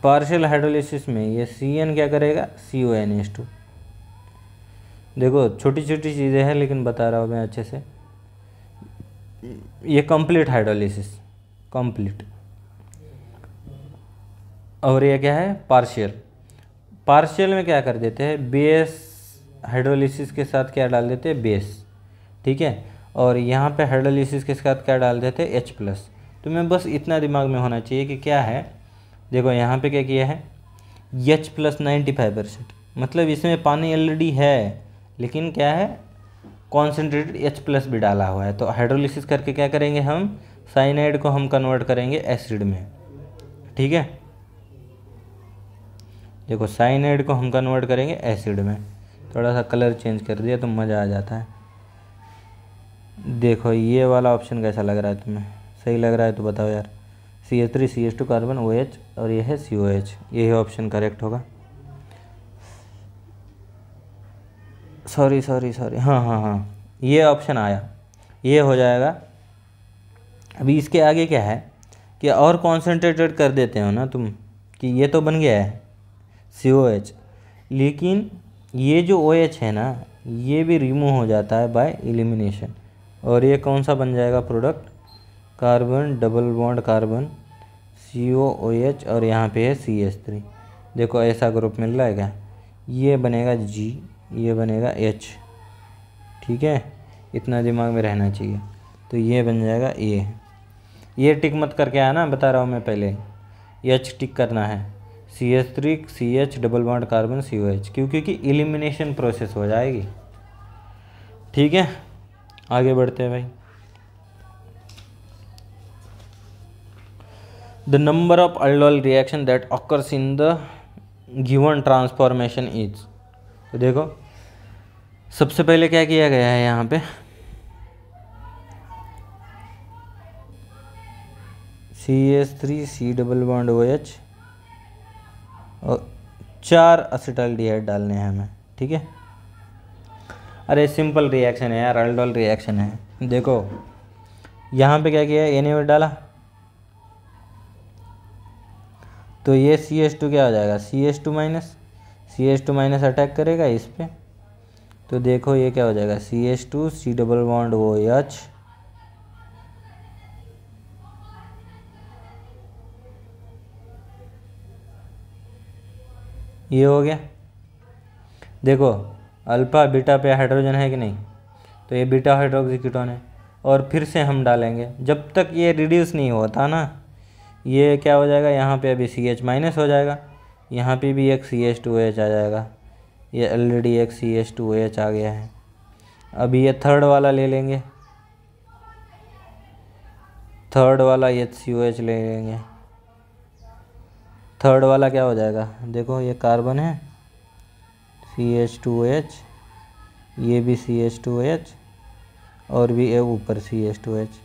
पार्शियल हाइड्रोलिसिस में ये सी एन क्या करेगा C O N S two देखो छोटी छोटी चीज़ें हैं लेकिन बता रहा हूँ मैं अच्छे से ये कंप्लीट हाइड्रोलिसिस कंप्लीट और ये क्या है पार्शियल पार्शियल में क्या कर देते हैं बेस हाइड्रोलिसिस के साथ क्या डाल देते हैं बेस ठीक है और यहाँ पे हाइड्रोलिसिस के साथ क्या डाल देते हैं एच प्लस तो मैं बस इतना दिमाग में होना चाहिए कि क्या है देखो यहाँ पे क्या किया है H plus ninety five percent मतलब इसमें पानी ऑलरेडी है लेकिन क्या है कॉन्सेंट्रेटेड एच प्लस भी डाला हुआ है तो हाइड्रोलिसिस करके क्या करेंगे हम साइनाइड को हम कन्वर्ट करेंगे एसिड में ठीक है देखो साइनाइड को हम कन्वर्ट करेंगे एसिड में थोड़ा सा कलर चेंज कर दिया तो मज़ा आ जाता है देखो ये वाला ऑप्शन कैसा लग रहा है तुम्हें सही लग रहा है तो बताओ यार C H three C H two carbon O H और यह है सी ओ एच यही ऑप्शन करेक्ट होगा सॉरी सॉरी सॉरी हाँ हाँ हाँ ये ऑप्शन आया ये हो जाएगा अभी इसके आगे क्या है कि और कॉन्सेंट्रेटेड कर देते हो ना तुम कि ये तो बन गया है सी ओ एच लेकिन ये जो ओ एच है ना ये भी रिमूव हो जाता है बाय एलिमिनेशन और ये कौन सा बन जाएगा product carbon double bond carbon C O O H और यहाँ पे है सी एच थ्री देखो ऐसा ग्रुप मिल रहा है क्या ये बनेगा जी ये बनेगा एच ठीक है इतना दिमाग में रहना चाहिए तो ये बन जाएगा ए ये टिक मत करके आया ना बता रहा हूँ मैं पहले एच टिक करना है C H three C H double bond carbon C O H क्योंकि इलिमिनेशन एलिमिनेशन प्रोसेस हो जाएगी ठीक है आगे बढ़ते हैं भाई the number of aldol reaction that occurs in the given transformation is तो देखो सबसे पहले क्या किया गया है यहाँ पे C S three C double bond O H और चार असिटल डी डालने हैं हमें ठीक है अरे सिंपल रिएक्शन है यार अल्डोल रिएक्शन है देखो यहाँ पे क्या किया है ए डाला तो ये सी एस टू क्या हो जाएगा C S two minus C S two minus attack करेगा इस पर तो देखो ये क्या हो जाएगा C S two C double bond O H ये हो गया देखो अल्फा बीटा पे हाइड्रोजन है कि नहीं तो ये बीटा हाइड्रोक्सीकीटोन है और फिर से हम डालेंगे जब तक ये रिड्यूस नहीं होता ना ये क्या हो जाएगा यहाँ पे अभी सी एच माइनस हो जाएगा यहाँ पे भी एक सी एच टू एच आ जाएगा ये ऑलरेडी एक सी एच टू एच आ गया है अभी ये थर्ड वाला ले लेंगे थर्ड वाला एच सी ओ एच ले लेंगे थर्ड वाला क्या हो जाएगा देखो ये कार्बन है सी एच टू एच ये भी सी एच टू एच और भी ये ऊपर सी एच टू एच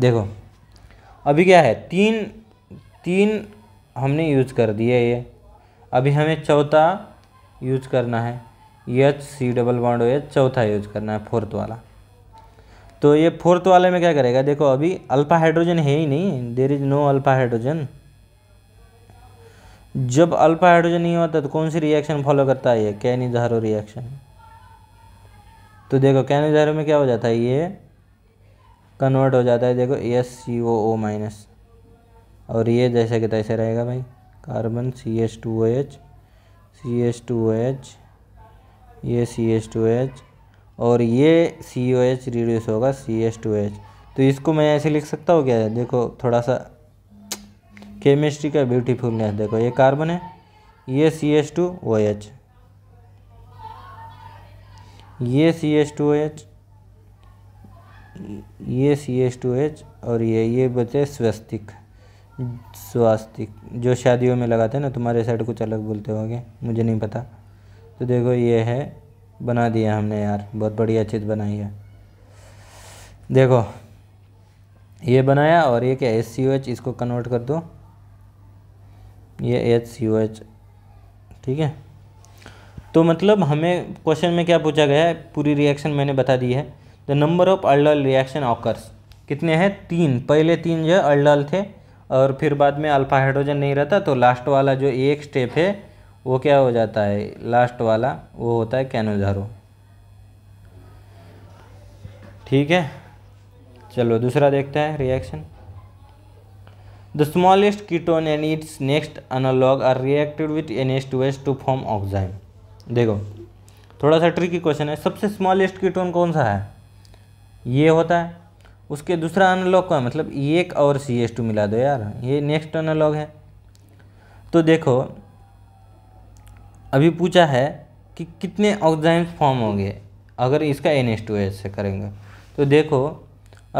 देखो अभी क्या है तीन तीन हमने यूज कर दिया ये अभी हमें चौथा यूज करना है H C double bond H चौथा यूज करना है फोर्थ वाला तो ये फोर्थ वाले में क्या करेगा देखो अभी अल्फा हाइड्रोजन है ही नहीं there is no alpha hydrogen जब अल्फा हाइड्रोजन नहीं होता तो कौन सी रिएक्शन फॉलो करता है ये कैनिजारो रिएक्शन तो देखो कैनिजारो में क्या हो जाता है ये कन्वर्ट हो जाता है देखो S C O O minus और ये जैसे कि तैसे रहेगा भाई carbon C H two O H C H two O H ये सी एच टू एच और ये सी ओ एच रिड्यूस होगा सी एच टू एच तो इसको मैं ऐसे लिख सकता हूँ क्या देखो थोड़ा सा केमिस्ट्री का ब्यूटीफुलनेस देखो ये कार्बन है ये C H two O H ये C H two O H ये सी एस टू एच और ये ये बचे स्वस्तिक स्वास्तिक जो शादियों में लगाते हैं ना तुम्हारे साइड कुछ अलग बोलते होंगे मुझे नहीं पता तो देखो ये है बना दिया हमने यार बहुत बढ़िया चीज़ बनाई है देखो ये बनाया और ये क्या एच सी एच इसको कन्वर्ट कर दो ये एच सी एच ठीक है तो मतलब हमें क्वेश्चन में क्या पूछा गया है पूरी रिएक्शन मैंने बता दी है the number of aldol reaction occurs कितने हैं तीन पहले तीन जो है अल्डल थे और फिर बाद में अल्फा हाइड्रोजन नहीं रहता तो लास्ट वाला जो एक स्टेप है वो क्या हो जाता है लास्ट वाला वो होता है कैनोजारो ठीक है चलो दूसरा देखते हैं reaction the smallest ketone and its next analog are reacted with N S two S two form oxime देखो थोड़ा सा ट्रिकी क्वेश्चन है सबसे स्मॉलेस्ट कीटोन कौन सा है ये होता है उसके दूसरा एनालॉग कौन मतलब एक और सी एस टू मिला दो यार ये नेक्स्ट एनालॉग है तो देखो अभी पूछा है कि कितने ऑक्साइन फॉर्म होंगे अगर इसका एन एस टू एस से करेंगे तो देखो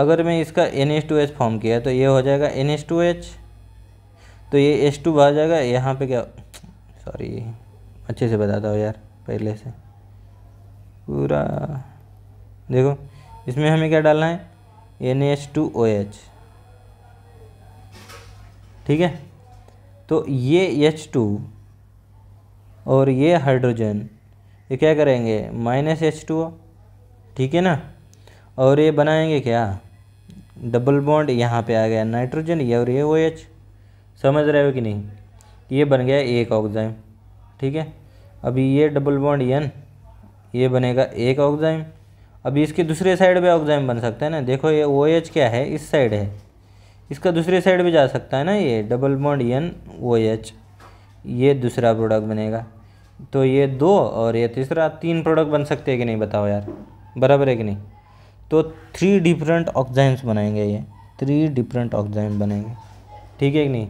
अगर मैं इसका N S two H form किया तो ये हो जाएगा एन एस टू एच तो ये एस टू आ जाएगा यहाँ पे क्या सॉरी अच्छे से बताता हूँ यार पहले से पूरा देखो इसमें हमें क्या डालना है N H two O H ठीक है तो ये एच टू और ये हाइड्रोजन ये क्या करेंगे माइनस एच टू ठीक है ना और ये बनाएंगे क्या डबल बॉन्ड यहाँ पे आ गया नाइट्रोजन ये और ये ओ एच समझ रहे हो कि नहीं ये बन गया एक ऑक्साइम ठीक है अभी ये डबल बॉन्ड एन ये बनेगा एक ऑक्साइम अभी इसके दूसरे साइड भी ऑक्जाइम बन सकता है ना देखो ये ओ OH क्या है इस साइड है इसका दूसरे साइड भी जा सकता है ना ये double bond N O H ये दूसरा प्रोडक्ट बनेगा तो ये दो और ये तीसरा तीन प्रोडक्ट बन सकते हैं कि नहीं बताओ यार बराबर है कि नहीं तो थ्री डिफरेंट ऑक्जाइम्स बनाएंगे ये थ्री डिफरेंट ऑक्जाइम बनेंगे ठीक है कि नहीं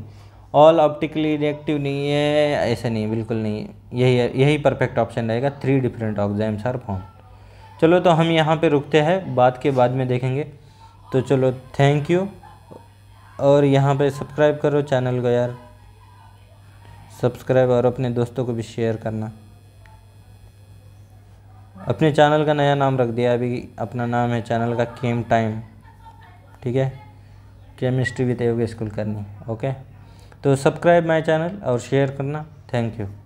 ऑल ऑप्टिकली रिएक्टिव नहीं है ऐसा नहीं बिल्कुल नहीं यही यही परफेक्ट ऑप्शन रहेगा three different oximes are form चलो तो हम यहाँ पे रुकते हैं बात के बाद में देखेंगे तो चलो थैंक यू और यहाँ पे सब्सक्राइब करो चैनल को यार सब्सक्राइब और अपने दोस्तों को भी शेयर करना अपने चैनल का नया नाम रख दिया अभी अपना नाम है चैनल का केम टाइम ठीक है केमिस्ट्री विद स्कूल करनी ओके तो सब्सक्राइब माय चैनल और शेयर करना थैंक यू